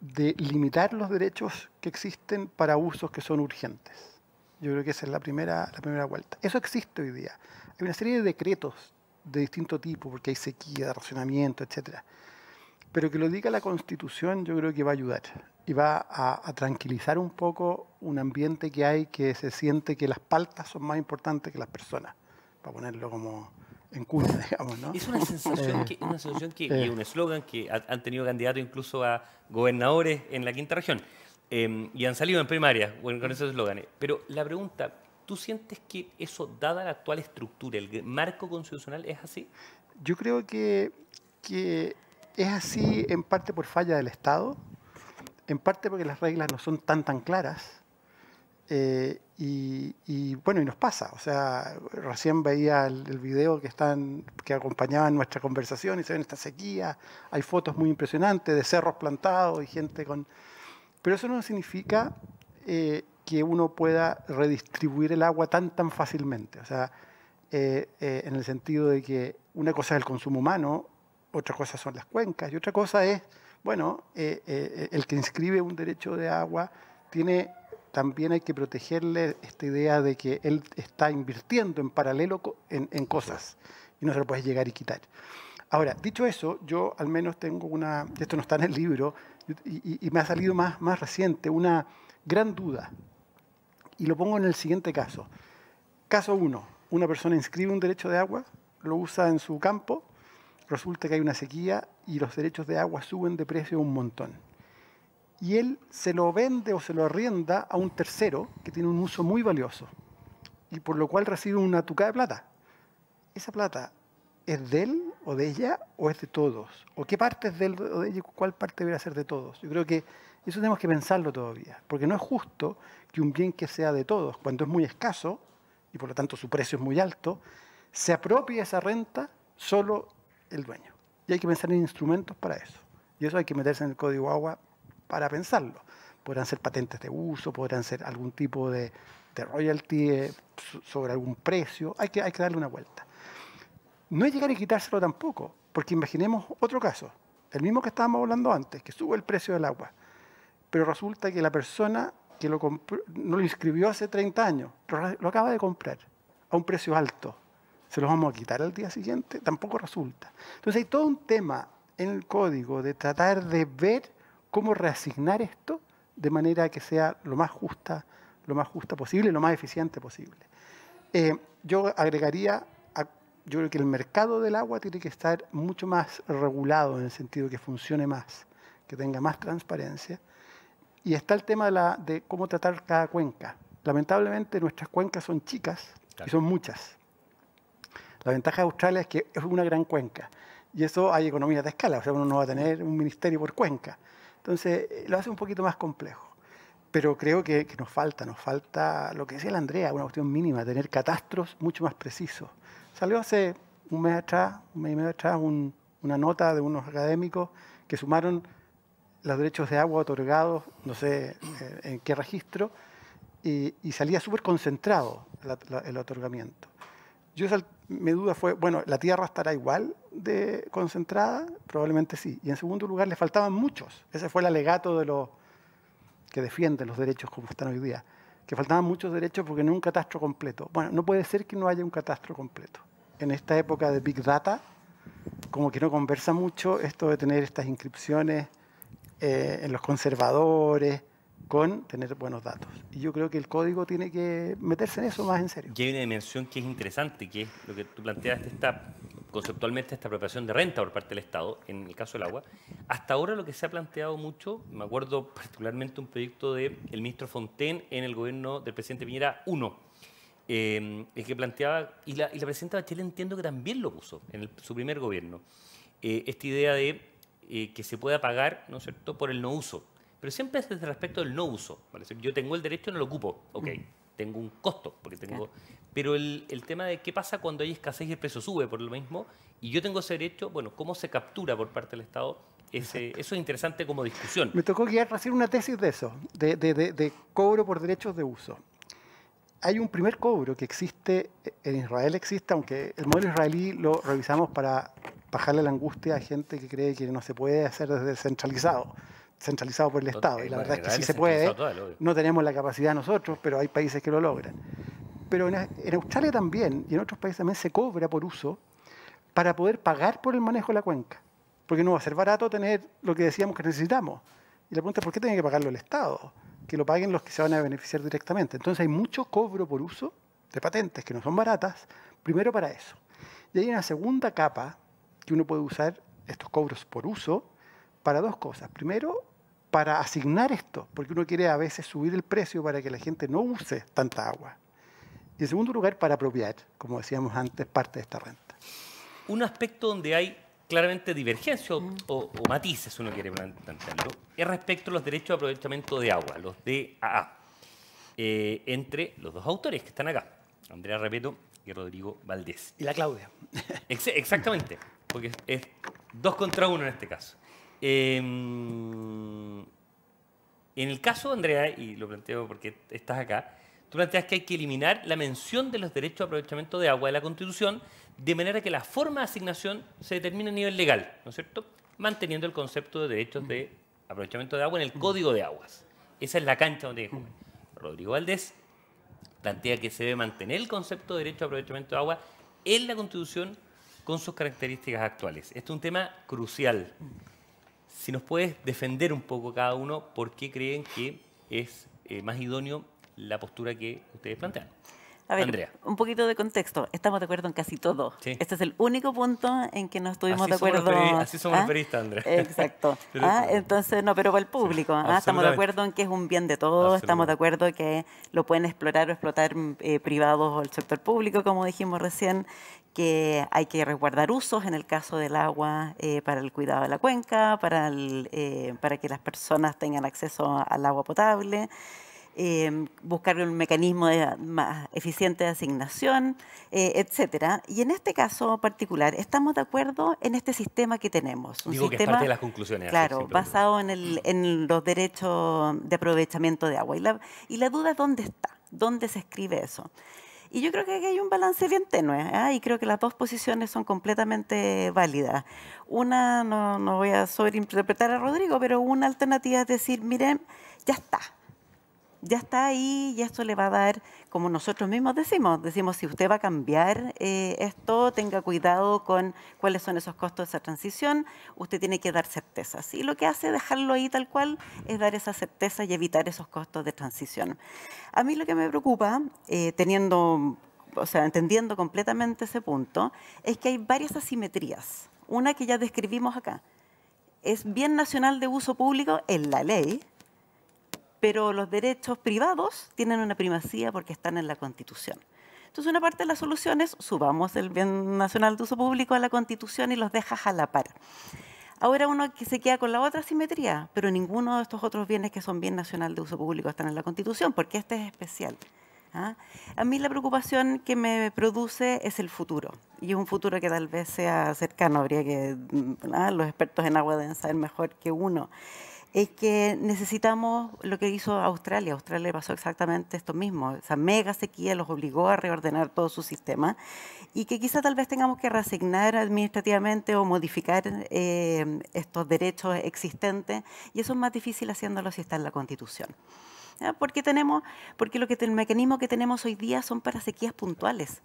de limitar los derechos que existen para usos que son urgentes. Yo creo que esa es la primera, la primera vuelta. Eso existe hoy día. Hay una serie de decretos de distinto tipo, porque hay sequía, racionamiento, etc. Pero que lo diga la Constitución yo creo que va a ayudar y va a, a tranquilizar un poco un ambiente que hay que se siente que las paltas son más importantes que las personas, para ponerlo como, en digamos, ¿no? Es una sensación eh, que, una eh. un eslogan que han tenido candidatos incluso a gobernadores en la quinta región em, y han salido en primaria bueno, con esos eslóganes. Pero la pregunta, ¿tú sientes que eso, dada la actual estructura, el marco constitucional, es así? Yo creo que, que es así en parte por falla del Estado, en parte porque las reglas no son tan tan claras eh, y, bueno, y nos pasa. O sea, recién veía el, video que, están, que nuestra conversación y se ven estas sequías, Hay fotos muy impresionantes de cerros plantados y gente con. Pero eso no significa eh, que uno pueda redistribuir el agua tan, tan fácilmente. O sea, eh, en el sentido de que una cosa es el consumo humano, otra cosa son las cuencas y otra cosa es, bueno, el que inscribe un derecho de agua tiene también hay que protegerle esta idea de que él está invirtiendo en paralelo en, cosas y no se lo puedes llegar y quitar. Ahora, dicho eso, yo al menos tengo una, esto no está en el libro, y, me ha salido más, más reciente, una gran duda. Y lo pongo en el siguiente caso. Caso 1, una persona inscribe un derecho de agua, lo usa en su campo, resulta que hay una sequía y los derechos de agua suben de precio un montón y él se lo vende o se lo arrienda a un tercero que tiene un uso muy valioso y por lo cual recibe una tuca de plata. Esa plata ¿Es de él o de ella o es de todos? ¿O qué parte es de él o de ella y cuál parte debería ser de todos? Yo creo que eso tenemos que pensarlo todavía, porque no es justo que un bien que sea de todos, cuando es muy escaso y por lo tanto su precio es muy alto, se apropie esa renta solo el dueño. Y hay que pensar en instrumentos para eso. Y eso hay que meterse en el código agua para pensarlo. Podrán ser patentes de uso, podrán ser algún tipo de, royalty eh, sobre algún precio. Hay que, hay que darle una vuelta. No es llegar y quitárselo tampoco, porque imaginemos otro caso, el mismo que estábamos hablando antes, que sube el precio del agua, pero resulta que la persona que lo no lo inscribió hace 30 años, lo acaba de comprar a un precio alto, ¿se los vamos a quitar al día siguiente? Tampoco resulta. Entonces hay todo un tema en el código de tratar de ver cómo reasignar esto de manera que sea lo más justa, lo más justa posible, lo más eficiente posible. Eh, yo agregaría, a, yo creo que el mercado del agua tiene que estar mucho más regulado en el sentido que funcione más, que tenga más transparencia. Y está el tema de, cómo tratar cada cuenca. Lamentablemente nuestras cuencas son chicas y son muchas. La ventaja de Australia es que es una gran cuenca y eso hay economías de escala, o sea, uno no va a tener un ministerio por cuenca. Entonces, eh, lo hace un poquito más complejo. Pero creo que, nos falta, nos falta lo que decía la Andrea, una cuestión mínima, tener catastros mucho más precisos. Salió hace un mes atrás, un mes y medio atrás, una nota de unos académicos que sumaron los derechos de agua otorgados, no sé eh, en qué registro, y, salía súper concentrado el otorgamiento. Yo mi duda fue, bueno, ¿la Tierra estará igual de concentrada? Probablemente sí. Y en segundo lugar, le faltaban muchos. Ese fue el alegato de los que defienden los derechos como están hoy día. Que faltaban muchos derechos porque no hay un catastro completo. Bueno, no puede ser que no haya un catastro completo. En esta época de Big Data, como que no conversa mucho esto de tener estas inscripciones eh, en los conservadores, con tener buenos datos. Y yo creo que el código tiene que meterse en eso más en serio. Y hay una dimensión que es interesante, que es lo que tú planteaste, esta, conceptualmente esta apropiación de renta por parte del Estado, en el caso del agua. Hasta ahora lo que se ha planteado mucho, me acuerdo particularmente un proyecto del ministro Fontaine en el gobierno del presidente Piñera 1, es eh, que planteaba, y la, presidenta Bachelet entiendo que también lo puso en su primer gobierno, eh, esta idea de eh, que se pueda pagar, ¿no cierto?, por el no uso pero siempre es desde respecto del no uso. ¿vale? Yo tengo el derecho y no lo ocupo. Ok, mm. tengo un costo, porque tengo... Pero el, tema de qué pasa cuando hay escasez y el precio sube por lo mismo, y yo tengo ese derecho, bueno, ¿cómo se captura por parte del Estado? eso es interesante como discusión. Me tocó guiar, hacer una tesis de eso, de, de cobro por derechos de uso hay un primer cobro que existe, e-, en Israel existe, aunque el modelo israelí lo revisamos para bajarle la angustia a gente que cree que no se puede hacer desde centralizado centralizado por el Estado. Y la verdad es que sí se puede. No tenemos la capacidad nosotros, pero hay países que lo logran. Pero en, Australia también y en otros países también se cobra por uso para poder pagar por el manejo de la cuenca. Porque no va a ser barato tener lo que decíamos que necesitamos. Y la pregunta es, ¿por qué tiene que pagarlo el Estado? Que lo paguen los que se van a beneficiar directamente. Entonces hay mucho cobro por uso de patentes que no son baratas, primero para eso. Y hay una segunda capa que uno puede usar estos cobros por uso para dos cosas. Primero, para asignar esto, porque uno quiere a veces subir el precio para que la gente no use tanta agua. Y en segundo lugar, para apropiar, como decíamos antes, parte de esta renta. Un aspecto donde hay claramente divergencia o, mm. matices, uno quiere plantearlo, es respecto a los derechos de aprovechamiento de agua, los DAA, eh, entre los dos autores que están acá, Andrea Repeto y Rodrigo Valdés. Y la Claudia. exactamente, porque es dos contra uno en este caso. Em, en el caso, Andrea, y lo planteo porque estás acá, tú planteas que hay que eliminar la mención de los derechos de aprovechamiento de agua de la Constitución de manera que la forma de asignación se determine a nivel legal, ¿no es cierto? Manteniendo el concepto de derechos de aprovechamiento de agua en el Código de Aguas. Esa es la cancha donde dijo Rodrigo Valdés plantea que se debe mantener el concepto de derecho de aprovechamiento de agua en la Constitución con sus características actuales. Este es un tema crucial. Si nos puedes defender un poco cada uno, ¿por qué creen que es eh, más idóneo la postura que ustedes plantean? A ver, Andrea. un poquito de contexto. Estamos de acuerdo en casi todo. Este es el único punto en que no estuvimos de acuerdo. así somos ¿Ah? peristas, Andrea. Exacto. ¿Ah? Entonces, no, pero para el público. ¿ah? Estamos de acuerdo en que es un bien de todos. Estamos de acuerdo que lo pueden explorar o explotar eh, privados o el sector público, como dijimos recién, que hay que resguardar usos en el caso del agua eh, para el cuidado de la cuenca, para, eh, para que las personas tengan acceso al agua potable. Em, buscar un mecanismo más eficiente de asignación, etc. Eh, etcétera. Y en este caso particular, estamos de acuerdo en este sistema que tenemos. Un Digo que es parte de las conclusiones. Claro, basado en, los derechos de aprovechamiento de agua. Y la, y la duda es dónde está, dónde se escribe eso. Y yo creo que hay un balance bien tenue, ¿eh? y creo que las dos posiciones son completamente válidas. Una, no, no voy a sobreinterpretar a Rodrigo, pero una alternativa es decir, miren, ya está ya está ahí y esto le va a dar, como nosotros mismos decimos, decimos si usted va a cambiar eh, esto, tenga cuidado con cuáles son esos costos de esa transición, usted tiene que dar certezas. Y lo que hace dejarlo ahí tal cual es dar esa certeza y evitar esos costos de transición. A mí lo que me preocupa, eh, teniendo, o sea, entendiendo completamente ese punto, es que hay varias asimetrías. Una que ya describimos acá. Es bien nacional de uso público en la ley, pero los derechos privados tienen una primacía porque están en la Constitución. Entonces, una parte de la solución es subamos el bien nacional de uso público a la Constitución y los dejas a la par. Ahora uno que se queda con la otra simetría, pero ninguno de estos otros bienes que son bien nacional de uso público están en la Constitución, porque este es especial. ¿ah? A mí la preocupación que me produce es el futuro, y un futuro que tal vez sea cercano, habría que, ¿ah? los expertos en agua deben saber mejor que uno es que necesitamos lo que hizo Australia. Australia Australia pasó exactamente esto mismo. Esa mega sequía los obligó a reordenar todo su sistema y que quizá tal vez tengamos que resignar administrativamente o modificar eh, estos derechos existentes. Y eso es más difícil haciéndolo si está en la Constitución. Porque, tenemos, porque lo que, el mecanismo que tenemos hoy día son para sequías puntuales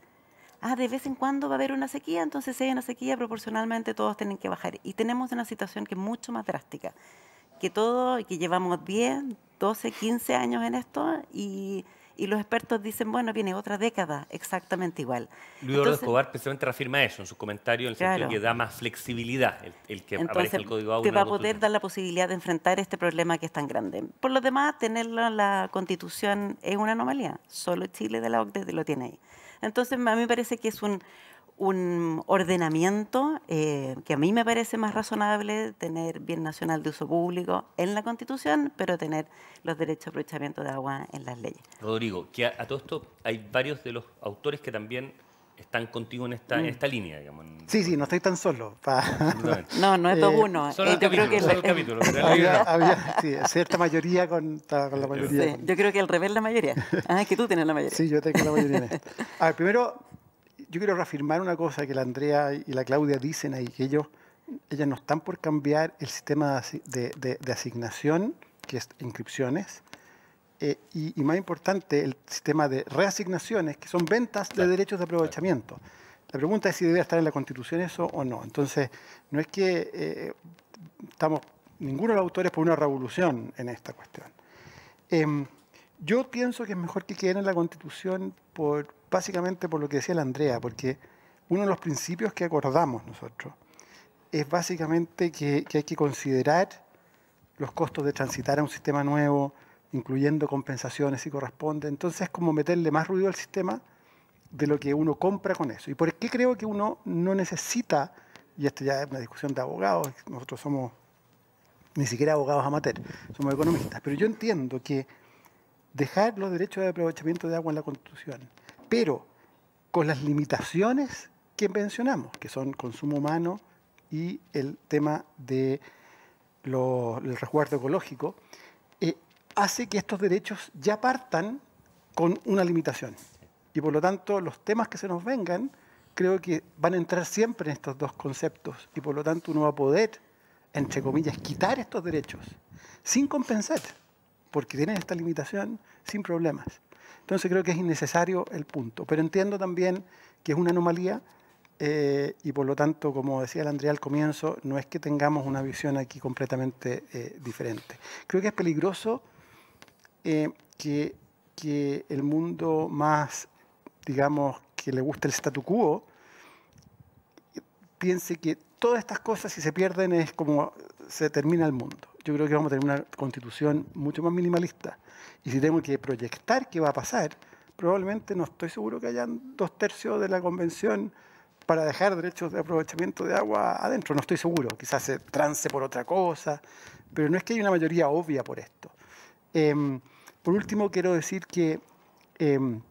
ah, de vez en cuando va a haber una sequía, entonces si hay una sequía, proporcionalmente todos tienen que bajar. Y tenemos una situación que es mucho más drástica, que todo, y que llevamos 10, 12, 15 años en esto y, y los expertos dicen, bueno, viene otra década exactamente igual. Luis entonces, Escobar precisamente reafirma eso en su comentario, en el sentido que da más flexibilidad el, que aparece el código Que va a poder dar la posibilidad de enfrentar este problema que es tan grande. Por lo demás, tenerlo la Constitución es una anomalía. Solo Chile de la OCDE lo tiene ahí. Entonces, a mí me parece que es un, un ordenamiento eh, que a mí me parece más razonable tener bien nacional de uso público en la Constitución, pero tener los derechos de aprovechamiento de agua en las leyes. Rodrigo, que a, todo esto hay varios de los autores que también están contigo en esta, en mm. esta línea, digamos. Sí, sí, no estoy tan solo. No, no es todo eh, uno. Solo eh, el capítulo, sí, cierta mayoría con, la mayoría. Yo creo que al revés la mayoría. Ah, es que tú tienes la mayoría. Sí, yo tengo la mayoría. A primero, yo quiero reafirmar una cosa que la Andrea y la Claudia dicen ahí, que ellos, ellas no están por cambiar el sistema de, asignación, que es inscripciones, eh, y, más importante, el sistema de reasignaciones, que son ventas de derechos de aprovechamiento. La pregunta es si debe estar en la Constitución eso o no. Entonces, no es que eh, estamos, ninguno de los autores, por una revolución en esta cuestión. Em, yo pienso que es mejor que quede en la Constitución por, básicamente por lo que decía la Andrea, porque uno de los principios que acordamos nosotros es básicamente que, hay que considerar los costos de transitar a un sistema nuevo, incluyendo compensaciones si corresponde. Entonces es como meterle más ruido al sistema de lo que uno compra con eso. ¿Y por qué creo que uno no necesita, y esto ya es una discusión de abogados, nosotros somos ni siquiera abogados amateurs, somos economistas, pero yo entiendo que dejar los derechos de aprovechamiento de agua en la Constitución, pero con las limitaciones que mencionamos, que son consumo humano y el tema del resguardo ecológico, eh, hace que estos derechos ya partan con una limitación. Y por lo tanto, los temas que se nos vengan, creo que van a entrar siempre en estos dos conceptos. Y por lo tanto, uno va a poder, entre comillas, quitar estos derechos sin compensar porque tienen esta limitación sin problemas. Entonces creo que es innecesario el punto. Pero entiendo también que es una anomalía eh, y por lo tanto, como decía el Andrea al comienzo, no es que tengamos una visión aquí completamente eh, diferente. Creo que es peligroso eh, que, que, el mundo más, digamos, que le gusta el statu quo, piense que todas estas cosas si se pierden es como se termina el mundo yo creo que vamos a tener una constitución mucho más minimalista. Y si tengo que proyectar qué va a pasar, probablemente no estoy seguro que hayan dos tercios de la convención para dejar derechos de aprovechamiento de agua adentro. No estoy seguro, quizás se trance por otra cosa, pero no es que haya una mayoría obvia por esto. Em, por último, quiero decir que em,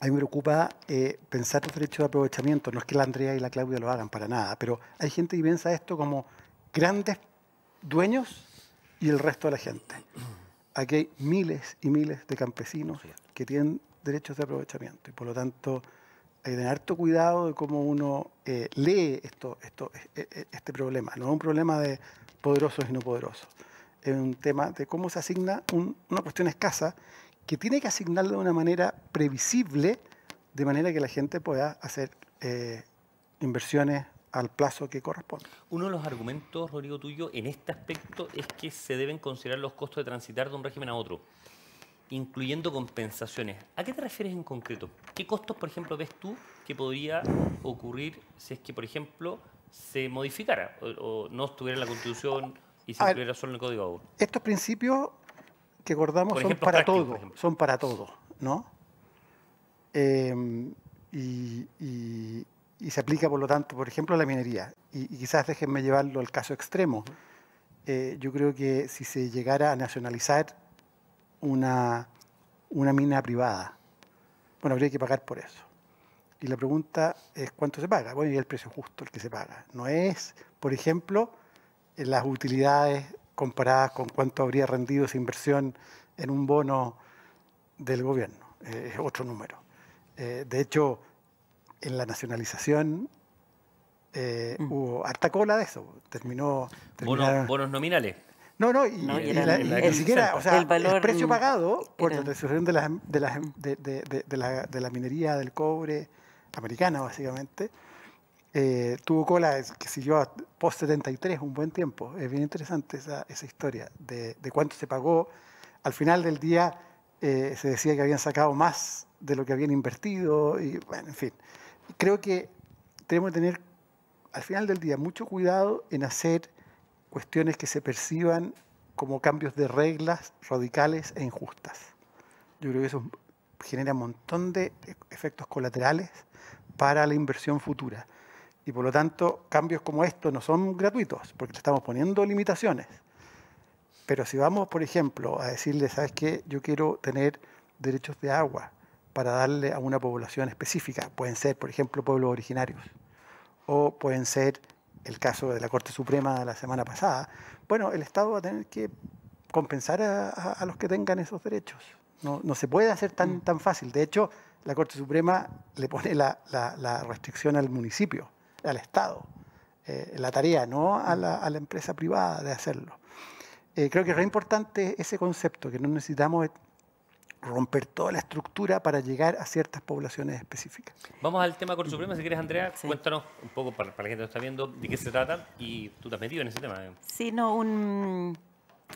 a mí me preocupa eh, pensar los derechos de aprovechamiento. No es que la Andrea y la Claudia lo hagan para nada, pero hay gente que piensa esto como grandes dueños y el resto de la gente. Aquí hay miles y miles de campesinos que tienen derechos de aprovechamiento y por lo tanto hay que tener harto cuidado de cómo uno eh, lee esto, esto, eh, eh, este problema. No es un problema de poderosos y no poderosos. Es un tema de cómo se asigna una cuestión escasa que tiene que asignarla de una manera previsible, de manera que la gente pueda hacer inversiones al plazo que corresponde. Uno de los argumentos, Rodrigo, tuyo en este aspecto es que se deben considerar los costos de transitar de un régimen a otro, incluyendo compensaciones. ¿A qué te refieres en concreto? ¿Qué costos, por ejemplo, ves tú que podría ocurrir si es que, por ejemplo, se modificara o, no estuviera en la Constitución y se estuviera solo en el Código 1? Estos principios que acordamos son para todos. son para todos. ¿no? Eh, y, y se aplica, por lo tanto, por ejemplo, a la minería. Y, quizás déjenme llevarlo al caso extremo. Eh, yo creo que si se llegara a nacionalizar una, una mina privada, bueno, habría que pagar por eso. Y la pregunta es cuánto se paga. Bueno, y el precio justo el que se paga. No es, por ejemplo, las utilidades comparadas con cuánto habría rendido esa inversión en un bono del gobierno. Eh, es otro número. Eh, de hecho, en la nacionalización eh, mm. hubo harta cola de eso. Terminó. bonos nominales. No, no, y, ni siquiera, o sea, el, precio mm, pagado por la resolución de, de, de, la, minería del cobre americana, básicamente, eh, tuvo cola que siguió post-73 un buen tiempo. Es bien interesante esa, historia de, cuánto se pagó. Al final del día eh, se decía que habían sacado más de lo que habían invertido y, bueno, en fin creo que tenemos que tener al final del día mucho cuidado en hacer cuestiones que se perciban como cambios de reglas radicales e injustas. Yo creo que eso genera un montón de efectos colaterales para la inversión futura. Y por lo tanto, cambios como estos no son gratuitos, porque le estamos poniendo limitaciones. Pero si vamos, por ejemplo, a decirle, ¿sabes qué? Yo quiero tener derechos de agua para darle a una población específica. Pueden ser, por ejemplo, pueblos originarios o pueden ser el caso de la Corte Suprema de la semana pasada. Bueno, el Estado va a tener que compensar a, los que tengan esos derechos. No, se puede hacer tan, mm. tan fácil. De hecho, la Corte Suprema le pone la, restricción al municipio, al Estado, eh, la tarea, no a la, empresa privada de hacerlo. Eh, creo que es muy importante ese concepto, que no necesitamos romper toda la estructura para llegar a ciertas poblaciones específicas. Vamos al tema Corte Suprema, si quieres, Andrea, cuéntanos un poco para, la gente que está viendo de qué se trata y tú te has metido en ese tema. Eh. Sí, no, un,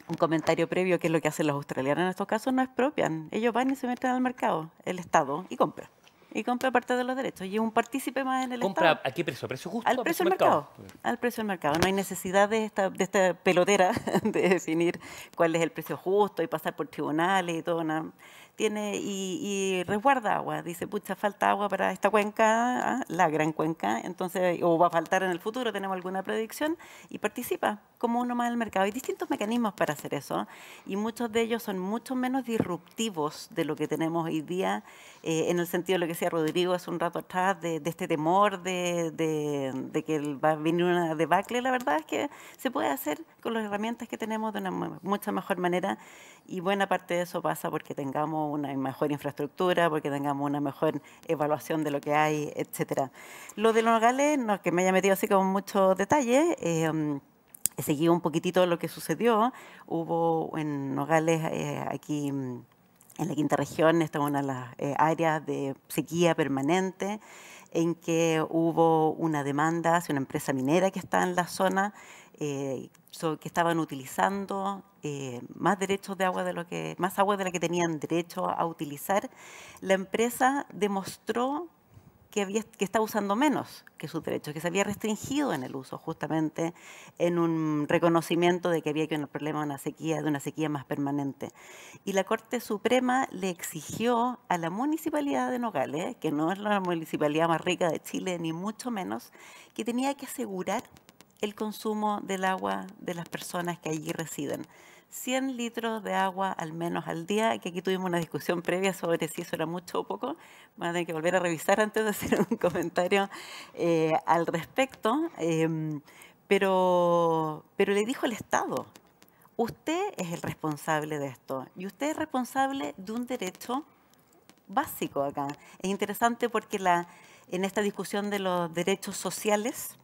un comentario previo que es lo que hacen los australianos en estos casos, no es expropian, ellos van y se meten al mercado, el Estado, y compran. Y compra parte de los derechos. Y un partícipe más en el ¿Compra Estado. ¿Compra a qué precio? ¿A precio justo? Al precio del mercado. Al precio del mercado. No hay necesidad de esta, de esta pelotera de definir cuál es el precio justo y pasar por tribunales y todo. Una, tiene y, resguarda agua. Dice, pucha, falta agua para esta cuenca, ¿ah? la gran cuenca, entonces, o va a faltar en el futuro, tenemos alguna predicción, y participa como uno más del mercado. Hay distintos mecanismos para hacer eso, y muchos de ellos son mucho menos disruptivos de lo que tenemos hoy día, eh, en el sentido de lo que decía Rodrigo hace un rato atrás, de, este temor de, de, de, que va a venir una debacle. La verdad es que se puede hacer con las herramientas que tenemos de una mucha mejor manera, y buena parte de eso pasa porque tengamos una mejor infraestructura, porque tengamos una mejor evaluación de lo que hay, etcétera. Lo de los nogales, no que me haya metido así con mucho detalle, eh, seguí un poquitito lo que sucedió. Hubo en Nogales, eh, aquí en la quinta región, esta es una de las eh, áreas de sequía permanente, en que hubo una demanda hacia una empresa minera que está en la zona eh, que estaban utilizando eh, más derechos de agua de lo que más agua de la que tenían derecho a utilizar, la empresa demostró que, había, que estaba usando menos que sus derechos, que se había restringido en el uso, justamente en un reconocimiento de que había que un problema de una sequía, de una sequía más permanente. Y la Corte Suprema le exigió a la municipalidad de Nogales, que no es la municipalidad más rica de Chile, ni mucho menos, que tenía que asegurar el consumo del agua de las personas que allí residen. 100 litros de agua al menos al día, que aquí tuvimos una discusión previa sobre si eso era mucho o poco. Van a tener que volver a revisar antes de hacer un comentario eh, al respecto. Em, pero, pero le dijo el Estado, usted es el responsable de esto y usted es responsable de un derecho básico acá. Es interesante porque en esta discusión de los derechos sociales,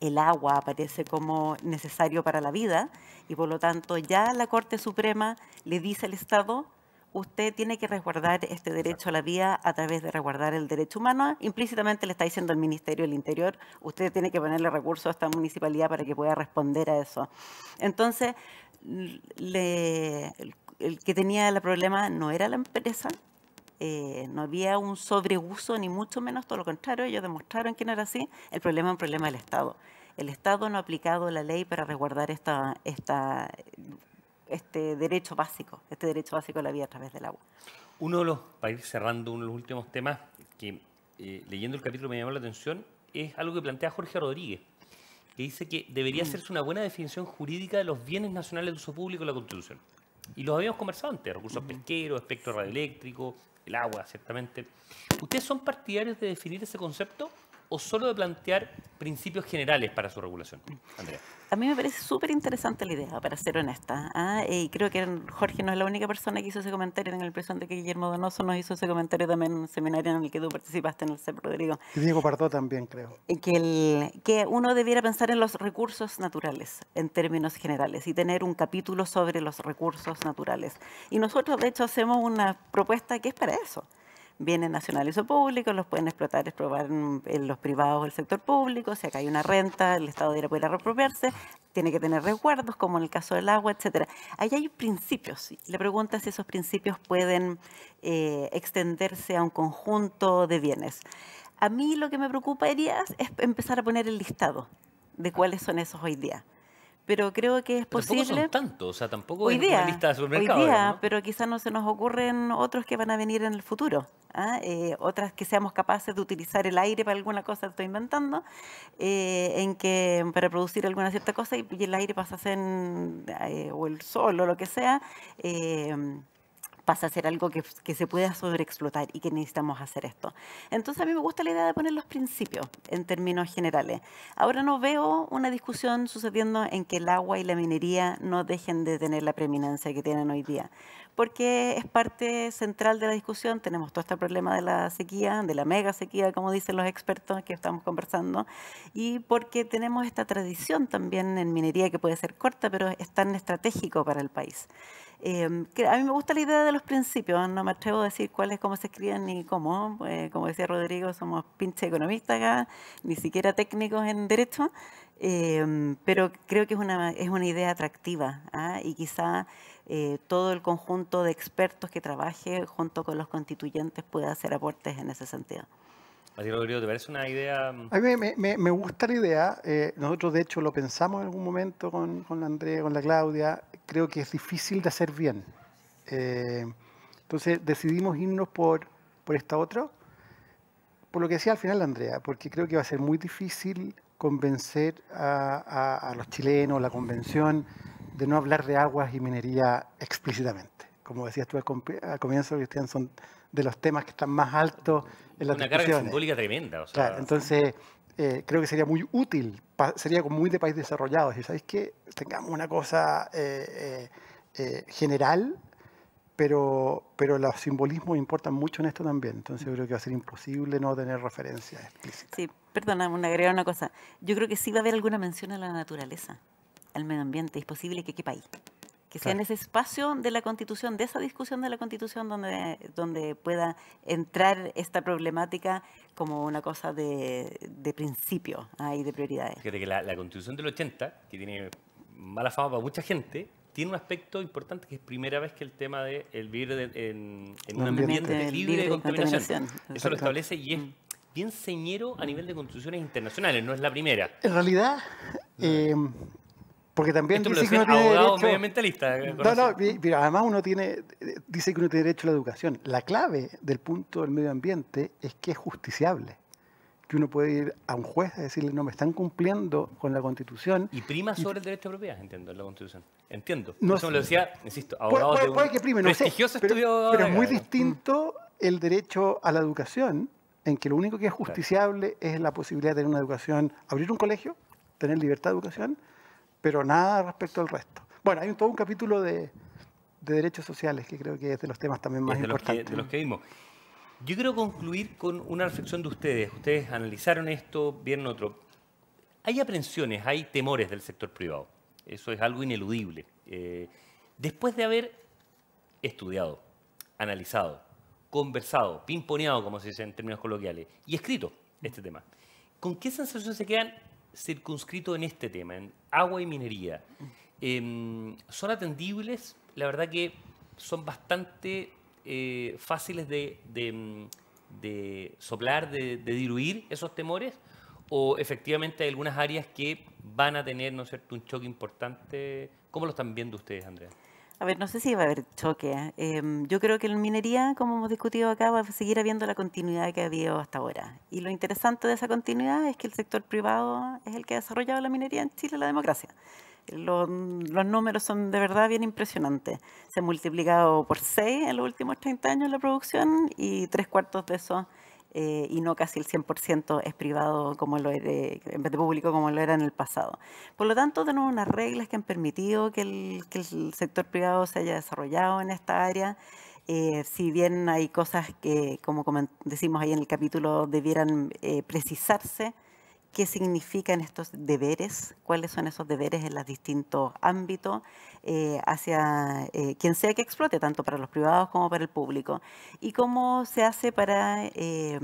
el agua aparece como necesario para la vida y por lo tanto ya la Corte Suprema le dice al Estado, usted tiene que resguardar este derecho a la vida a través de resguardar el derecho humano. Implícitamente le está diciendo el Ministerio del Interior, usted tiene que ponerle recursos a esta municipalidad para que pueda responder a eso. Entonces, le, el que tenía el problema no era la empresa, eh, no había un sobreuso, ni mucho menos, todo lo contrario, ellos demostraron que no era así, el problema es un problema del Estado. El Estado no ha aplicado la ley para resguardar esta, este derecho básico, este derecho básico a la vida a través del agua. Uno de los, para ir cerrando, uno de los últimos temas que eh, leyendo el capítulo me llamó la atención es algo que plantea Jorge Rodríguez, que dice que debería mm. hacerse una buena definición jurídica de los bienes nacionales de uso público en la Constitución. Y los habíamos conversado antes, recursos mm. pesqueros, espectro radioeléctrico, el agua, ciertamente. ¿Ustedes son partidarios de definir ese concepto? o solo de plantear principios generales para su regulación? Andrea. A mí me parece súper interesante la idea, para ser honesta. ¿ah? y creo que Jorge no es la única persona que hizo ese comentario. Tengo la impresión de que Guillermo Donoso nos hizo ese comentario también en un seminario en el que tú participaste en el CEP, Rodrigo. Y Diego Pardo también, creo. Que, que uno debiera pensar en los recursos naturales, en términos generales, y tener un capítulo sobre los recursos naturales. Y nosotros, de hecho, hacemos una propuesta que es para eso bienes nacionales o públicos, los pueden explotar, explotar en los privados o el sector público, si acá hay una renta, el Estado debería poder apropiarse, tiene que tener resguardos, como en el caso del agua, etcétera. Ahí hay principios. Le pregunta si esos principios pueden eh, extenderse a un conjunto de bienes. A mí lo que me preocuparía es empezar a poner el listado de cuáles son esos hoy día pero creo que es pero posible. Tampoco son tantos, o sea, tampoco hoy es una lista de pero quizás no se nos ocurren otros que van a venir en el futuro. ¿ah? Eh, otras que seamos capaces de utilizar el aire para alguna cosa estoy inventando, eh, en que para producir alguna cierta cosa y, el aire pasa a ser, eh, o el sol o lo que sea, ...vas a hacer algo que, que se pueda sobreexplotar y que necesitamos hacer esto. Entonces a mí me gusta la idea de poner los principios en términos generales. Ahora no veo una discusión sucediendo en que el agua y la minería no dejen de tener la preeminencia que tienen hoy día, porque es parte central de la discusión. Tenemos todo este problema de la sequía, de la mega sequía, como dicen los expertos que estamos conversando, y porque tenemos esta tradición también en minería que puede ser corta, pero es tan estratégico para el país. Em, a mí me gusta la idea de los principios, no me atrevo a decir cuáles, cómo se escriben ni cómo. Eh, como decía Rodrigo, somos pinche economistas acá, ni siquiera técnicos en derecho, em, pero creo que es una, es una idea atractiva ¿ah? y quizá eh, todo el conjunto de expertos que trabaje junto con los constituyentes pueda hacer aportes en ese sentido. A Rodrigo, ¿te parece una idea? Mm? A mí me, me gusta la idea. Eh, nosotros, de hecho, lo pensamos en algún momento con, con la Andrea, con la Claudia creo que es difícil de hacer bien. Eh, entonces decidimos irnos por, por esta otra, por lo que decía al final Andrea, porque creo que va a ser muy difícil convencer a, a, los chilenos, la convención, de no hablar de aguas y minería explícitamente. Como decías tú al, comienzo, Cristian, son de los temas que están más altos en las Una carga simbólica tremenda. claro, entonces eh, creo que sería muy útil, sería muy de país desarrollado. Si sabéis que tengamos una cosa eh, eh, general, pero, pero los simbolismos importan mucho en esto también. Entonces creo que va a ser imposible no tener referencias explícitas. Sí, perdona me agregar una cosa. Yo creo que sí va a haber alguna mención a la naturaleza, al medio ambiente. Es posible que qué país que sea en ese espacio de la Constitución, de esa discusión de la Constitución, donde, donde pueda entrar esta problemática como una cosa de, principio ahí y de prioridades. Fíjate que la, Constitución del 80, que tiene mala fama para mucha gente, tiene un aspecto importante que es primera vez que el tema de el vivir en, un ambiente, libre, de contaminación. Eso lo establece y es mm. bien señero a nivel de constituciones internacionales, no es la primera. En realidad, eh, porque también dice que uno tiene derecho... Eh, no, no, pero además uno tiene, dice que uno tiene derecho a la educación. La clave del punto del medio ambiente es que es justiciable. Que uno puede ir a un juez a decirle, no, me están cumpliendo con la Constitución. Y prima sobre el derecho de propiedad, entiendo, en la Constitución. Entiendo. No Eso me lo decía, insisto, abogado de un que prime, no pero, es muy distinto el derecho a la educación, en que lo único que es justiciable es la posibilidad de tener una educación, abrir un colegio, tener libertad de educación pero nada respecto al resto. Bueno, hay todo un capítulo de, derechos sociales que creo que es de los temas también más importantes. de los que vimos. Yo quiero concluir con una reflexión de ustedes. Ustedes analizaron esto, vieron otro. Hay aprensiones, hay temores del sector privado. Eso es algo ineludible. Eh, después de haber estudiado, analizado, conversado, pimponeado, como se dice en términos coloquiales, y escrito este tema, ¿con qué sensación se quedan circunscritos en este tema, en agua y minería. Em, son atendibles, la verdad que son bastante eh, fáciles de, de, em, de soplar, de, diluir esos temores, o efectivamente hay algunas áreas que van a tener, ¿no un choque importante. ¿Cómo lo están viendo ustedes, Andrea? A ver, no sé si va a haber choque. ¿eh? Em, yo creo que en minería, como hemos discutido acá, va a seguir habiendo la continuidad que ha habido hasta ahora. Y lo interesante de esa continuidad es que el sector privado es el que ha desarrollado la minería en Chile, la democracia. Los, los números son de verdad bien impresionantes. Se ha multiplicado por seis en los últimos 30 años la producción y tres cuartos de eso eh, y no casi el 100% es privado como lo en vez de público como lo era en el pasado. Por lo tanto, tenemos unas reglas que han permitido que el, sector privado se haya desarrollado en esta área. Eh, si bien hay cosas que, como decimos ahí en el capítulo, debieran eh, precisarse, qué significan estos deberes, cuáles son esos deberes en los distintos ámbitos, eh, hacia eh, quien sea que explote, tanto para los privados como para el público. ¿Y cómo se hace para eh,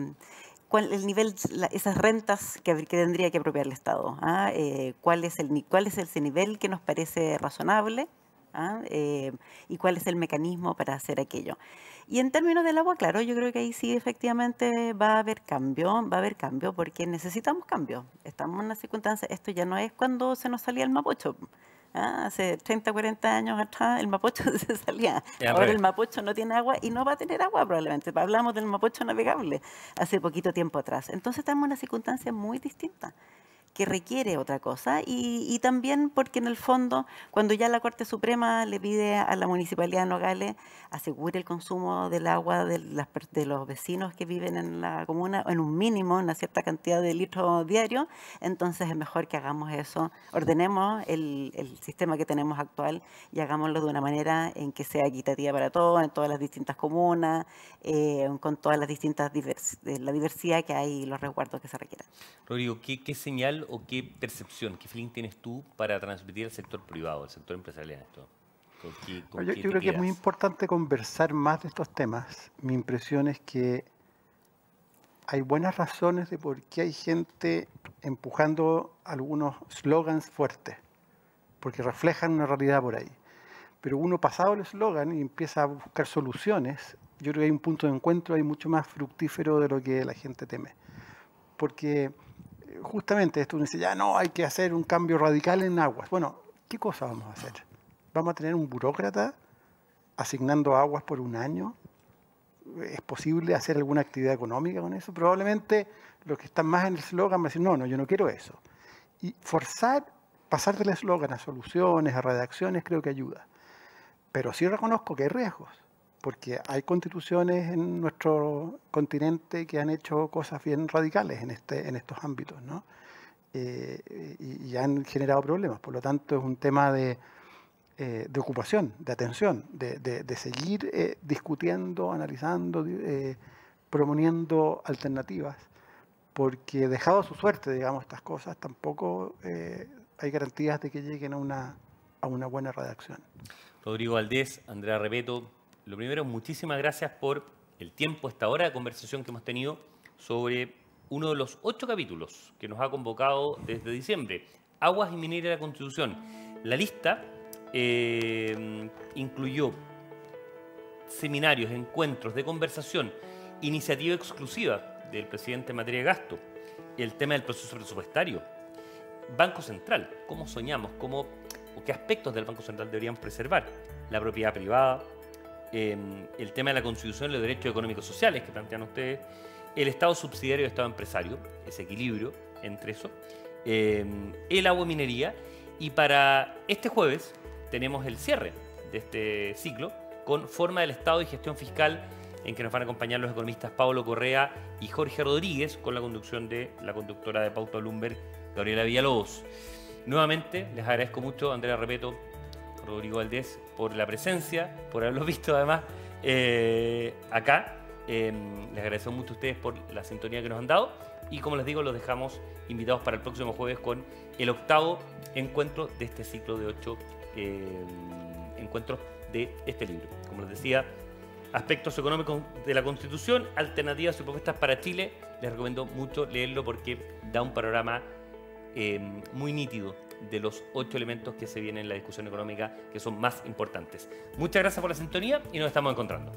cuál, el nivel, esas rentas que, que, tendría que apropiar el Estado? Ah? Eh, ¿cuál, es el, ¿Cuál es ese nivel que nos parece razonable? Ah? y cuál es el mecanismo para hacer aquello. Y en términos del agua, claro, yo creo que ahí sí efectivamente va a haber cambio, va a haber cambio porque necesitamos cambio. Estamos en una circunstancia, esto ya no es cuando se nos salía el mapocho hace 30, 40 años atrás el mapocho se salía. Ahora el mapocho no tiene agua y no va a tener agua probablemente. Hablamos del mapocho navegable hace poquito tiempo atrás. Entonces estamos en una circunstancia muy distinta que requiere otra cosa y, también porque en el fondo, cuando ya la Corte Suprema le pide a la Municipalidad de Nogales asegure el consumo del agua de, las, de los vecinos que viven en la comuna en un mínimo, en una cierta cantidad de litros diarios, entonces es mejor que hagamos eso, ordenemos el, sistema que tenemos actual y hagámoslo de una manera en que sea equitativa para todos, en todas las distintas comunas, eh, con todas las distintas la diversidad que hay y los resguardos que se requieran. Rodrigo, ¿qué, qué señal o qué percepción, qué feeling tienes tú para transmitir al sector privado, al sector empresarial esto? yo, creo que es muy importante conversar más de estos temas. Mi impresión es que hay buenas razones de por qué hay gente empujando algunos slogans fuertes, porque reflejan una realidad por ahí. Pero uno pasado el slogan y empieza a buscar soluciones, yo creo que hay un punto de encuentro ahí mucho más fructífero de lo que la gente teme. Porque justamente esto, dice, ya no, hay que hacer un cambio radical en aguas. Bueno, ¿qué cosa vamos a hacer? ¿Vamos a tener un burócrata asignando aguas por un año? ¿Es posible hacer alguna actividad económica con eso? Probablemente los que están más en el eslogan van a decir, no, no, yo no quiero eso. Y forzar, pasar del eslogan a soluciones, a redacciones, creo que ayuda. Pero sí reconozco que hay riesgos porque hay constituciones en nuestro continente que han hecho cosas bien radicales en, este, en estos ámbitos, ¿no? Eh, y, han generado problemas. Por lo tanto, es un tema de, eh, ocupación, de atención, de, seguir eh, discutiendo, analizando, proponiendo alternativas, porque dejado a su suerte, digamos, estas cosas, tampoco hay garantías de que lleguen a una, a una buena redacción. Rodrigo Valdés, Andrea Rebeto, lo primero, muchísimas gracias por el tiempo, esta hora de conversación que hemos tenido sobre uno de los ocho capítulos que nos ha convocado desde diciembre, Aguas y Minería de la Constitución. La lista eh, incluyó seminarios, encuentros de conversación, iniciativa exclusiva del presidente en materia de gasto, el tema del proceso presupuestario, Banco Central, cómo soñamos, cómo, qué aspectos del Banco Central deberían preservar, la propiedad privada, el tema de la constitución de los derechos económicos sociales que plantean ustedes, el Estado subsidiario y Estado empresario, ese equilibrio entre eso, em, el agua y minería, y para este jueves tenemos el cierre de este ciclo con forma del Estado y gestión fiscal en que nos van a acompañar los economistas Pablo Correa y Jorge Rodríguez con la conducción de la conductora de Pauta Bloomberg, Gabriela Villalobos. Nuevamente les agradezco mucho, Andrea Repeto, Rodrigo Valdés, por la presencia, por haberlo visto además eh, acá. Em, les agradezco mucho a ustedes por la sintonía que nos han dado y como les digo, los dejamos invitados para el próximo jueves con el octavo encuentro de este ciclo de ocho em, encuentros de este libro. Como les decía, aspectos económicos de la Constitución, alternativas y propuestas para Chile. Les recomiendo mucho leerlo porque da un panorama em, muy nítido de los ocho elementos que se vienen en la discusión económica que son más importantes. Muchas gracias por la sintonía y nos estamos encontrando.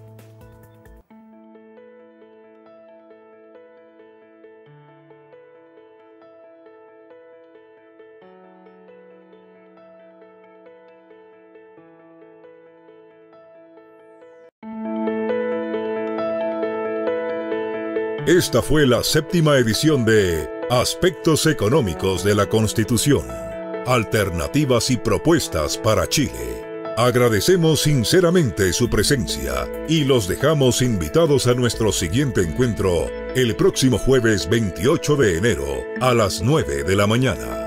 Esta fue la séptima edición de Aspectos Económicos de la Constitución alternativas y propuestas para Chile. Agradecemos sinceramente su presencia y los dejamos invitados a nuestro siguiente encuentro el próximo jueves 28 de enero a las 9 de la mañana.